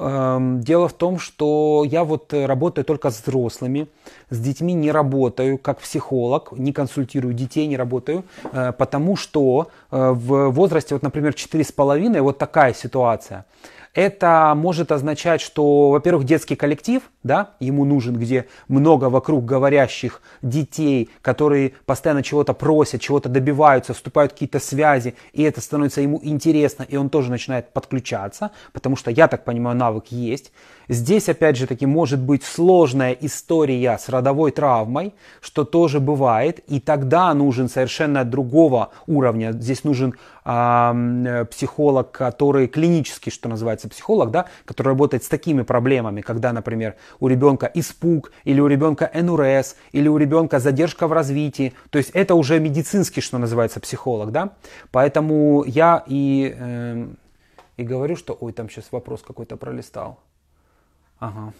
[SPEAKER 1] Эм, дело в том, что я вот э, работаю только с взрослыми, с детьми не работаю как психолог, не консультирую детей, не работаю, э, потому что э, в возрасте, вот, например, 4,5 вот такая ситуация – это может означать, что, во-первых, детский коллектив, да, ему нужен, где много вокруг говорящих детей, которые постоянно чего-то просят, чего-то добиваются, вступают в какие-то связи, и это становится ему интересно, и он тоже начинает подключаться, потому что, я так понимаю, навык есть. Здесь, опять же таки, может быть сложная история с родовой травмой, что тоже бывает, и тогда нужен совершенно другого уровня. Здесь нужен э, психолог, который клинический, что называется, психолог, да, который работает с такими проблемами, когда, например, у ребенка испуг, или у ребенка НРС, или у ребенка задержка в развитии. То есть это уже медицинский, что называется, психолог, да. Поэтому я и, э, и говорю, что, ой, там сейчас вопрос какой-то пролистал. Ага.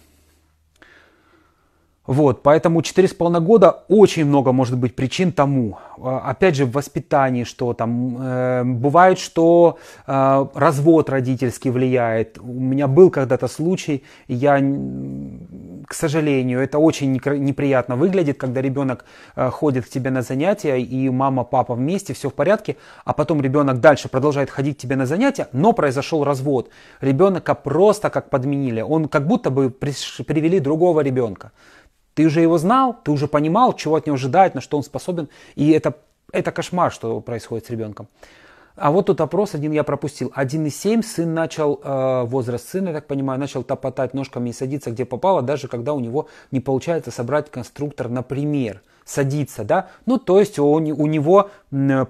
[SPEAKER 1] Вот, поэтому 4,5 года очень много может быть причин тому. А, опять же, в воспитании что там. Э, бывает, что э, развод родительский влияет. У меня был когда-то случай, я к сожалению, это очень неприятно выглядит, когда ребенок э, ходит к тебе на занятия, и мама, папа вместе, все в порядке, а потом ребенок дальше продолжает ходить к тебе на занятия, но произошел развод. Ребенка просто как подменили, он как будто бы привели другого ребенка. Ты уже его знал, ты уже понимал, чего от него ожидать, на что он способен, и это, это кошмар, что происходит с ребенком. А вот тут опрос один я пропустил. 1,7 сын начал, э, возраст сына, я так понимаю, начал топотать ножками и садиться где попало, даже когда у него не получается собрать конструктор, например, садиться, да? Ну, то есть он, у него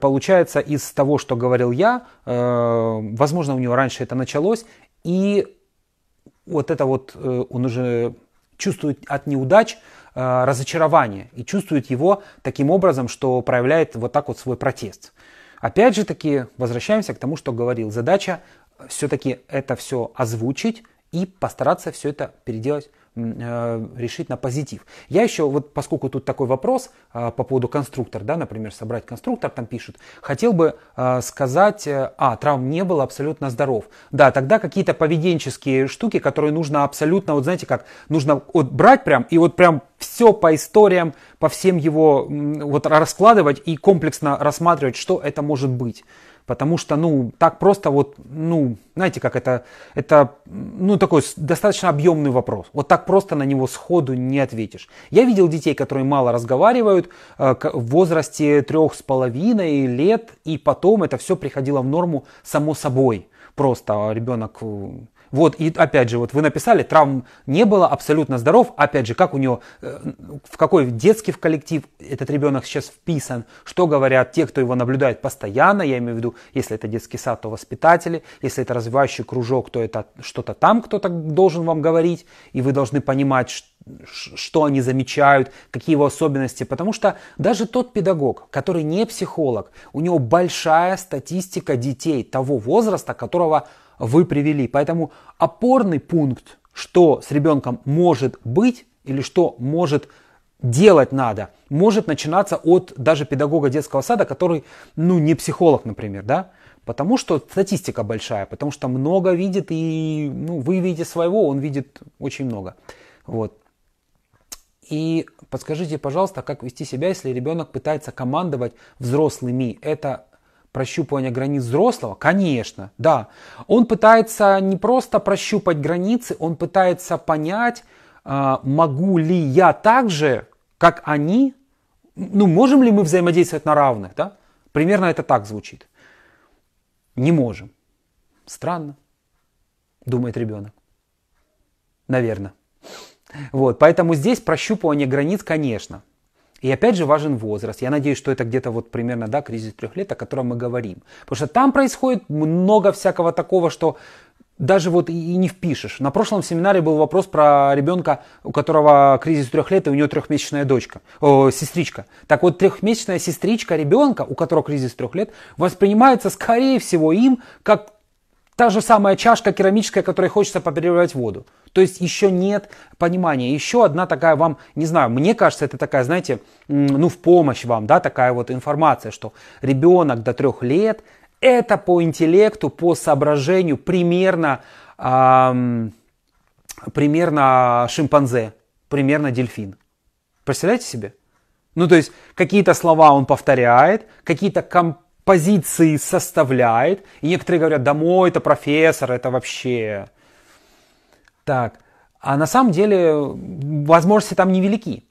[SPEAKER 1] получается из того, что говорил я, э, возможно, у него раньше это началось, и вот это вот э, он уже чувствует от неудач, э, разочарование и чувствует его таким образом, что проявляет вот так вот свой протест. Опять же таки, возвращаемся к тому, что говорил. Задача все-таки это все озвучить и постараться все это переделать Э, решить на позитив. Я еще, вот поскольку тут такой вопрос а, по поводу конструктора, да, например, собрать конструктор, там пишут, хотел бы а, сказать, э, а, травм не было, абсолютно здоров. Да, тогда какие-то поведенческие штуки, которые нужно абсолютно, вот знаете как, нужно вот брать прям и вот прям все по историям, по всем его вот раскладывать и комплексно рассматривать, что это может быть потому что, ну, так просто вот, ну, знаете, как это, это, ну, такой достаточно объемный вопрос. Вот так просто на него сходу не ответишь. Я видел детей, которые мало разговаривают э, в возрасте трех с половиной лет, и потом это все приходило в норму само собой. Просто ребенок э, вот, и опять же, вот вы написали, травм не было, абсолютно здоров. Опять же, как у него, э, в какой детский коллектив этот ребенок сейчас вписан, что говорят те, кто его наблюдает постоянно, я имею в виду, если это детский сад, то воспитатели, если это развивающий кружок, то это что-то там кто-то должен вам говорить, и вы должны понимать, что они замечают, какие его особенности, потому что даже тот педагог, который не психолог, у него большая статистика детей того возраста, которого вы привели. Поэтому опорный пункт, что с ребенком может быть или что может делать надо, может начинаться от даже педагога детского сада, который, ну, не психолог, например, да, потому что статистика большая, потому что много видит, и ну, вы видите своего, он видит очень много. Вот. И подскажите, пожалуйста, как вести себя, если ребенок пытается командовать взрослыми. Это прощупывания границ взрослого? Конечно, да. Он пытается не просто прощупать границы, он пытается понять, а, могу ли я так же, как они, ну, можем ли мы взаимодействовать на равных, да? Примерно это так звучит. Не можем. Странно, думает ребенок. Наверное. Вот, поэтому здесь прощупывание границ, конечно. И опять же важен возраст. Я надеюсь, что это где-то вот примерно да, кризис трех лет, о котором мы говорим. Потому что там происходит много всякого такого, что даже вот и не впишешь. На прошлом семинаре был вопрос про ребенка, у которого кризис трех лет, и у него трехмесячная дочка, о, сестричка. Так вот, трехмесячная сестричка ребенка, у которого кризис трех лет, воспринимается, скорее всего, им как Та же самая чашка керамическая, которой хочется попереливать воду. То есть еще нет понимания. Еще одна такая вам, не знаю, мне кажется, это такая, знаете, ну в помощь вам, да, такая вот информация, что ребенок до трех лет это по интеллекту, по соображению примерно, эм, примерно шимпанзе, примерно дельфин. Представляете себе? Ну, то есть какие-то слова он повторяет, какие-то комп позиции составляет. И некоторые говорят, да мой это профессор, это вообще... Так, а на самом деле возможности там невелики.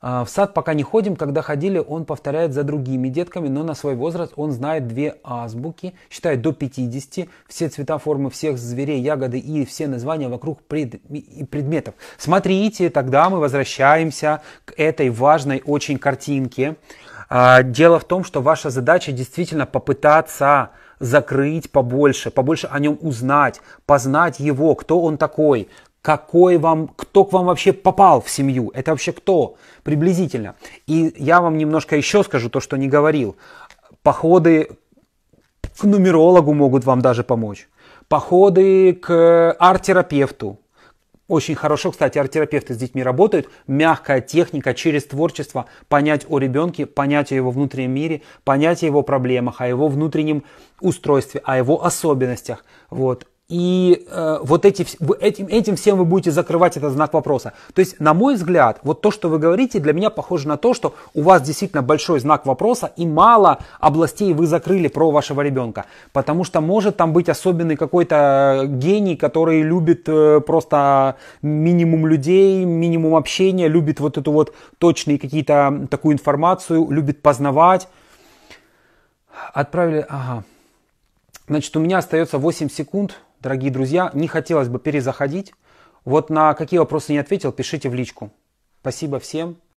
[SPEAKER 1] А, в сад пока не ходим, когда ходили, он повторяет за другими детками, но на свой возраст он знает две азбуки, считает до 50, все цвета формы всех зверей, ягоды и все названия вокруг предметов. Смотрите, тогда мы возвращаемся к этой важной очень картинке. А, дело в том, что ваша задача действительно попытаться закрыть побольше, побольше о нем узнать, познать его, кто он такой, какой вам, кто к вам вообще попал в семью, это вообще кто, приблизительно. И я вам немножко еще скажу то, что не говорил. Походы к нумерологу могут вам даже помочь. Походы к арт-терапевту, очень хорошо, кстати, арт-терапевты с детьми работают. Мягкая техника через творчество понять о ребенке, понять о его внутреннем мире, понять о его проблемах, о его внутреннем устройстве, о его особенностях. Вот. И э, вот эти, этим, этим всем вы будете закрывать этот знак вопроса. То есть, на мой взгляд, вот то, что вы говорите, для меня похоже на то, что у вас действительно большой знак вопроса и мало областей вы закрыли про вашего ребенка. Потому что может там быть особенный какой-то гений, который любит э, просто минимум людей, минимум общения, любит вот эту вот точные какие-то такую информацию, любит познавать. Отправили, ага. Значит, у меня остается 8 секунд дорогие друзья. Не хотелось бы перезаходить. Вот на какие вопросы не ответил, пишите в личку. Спасибо всем.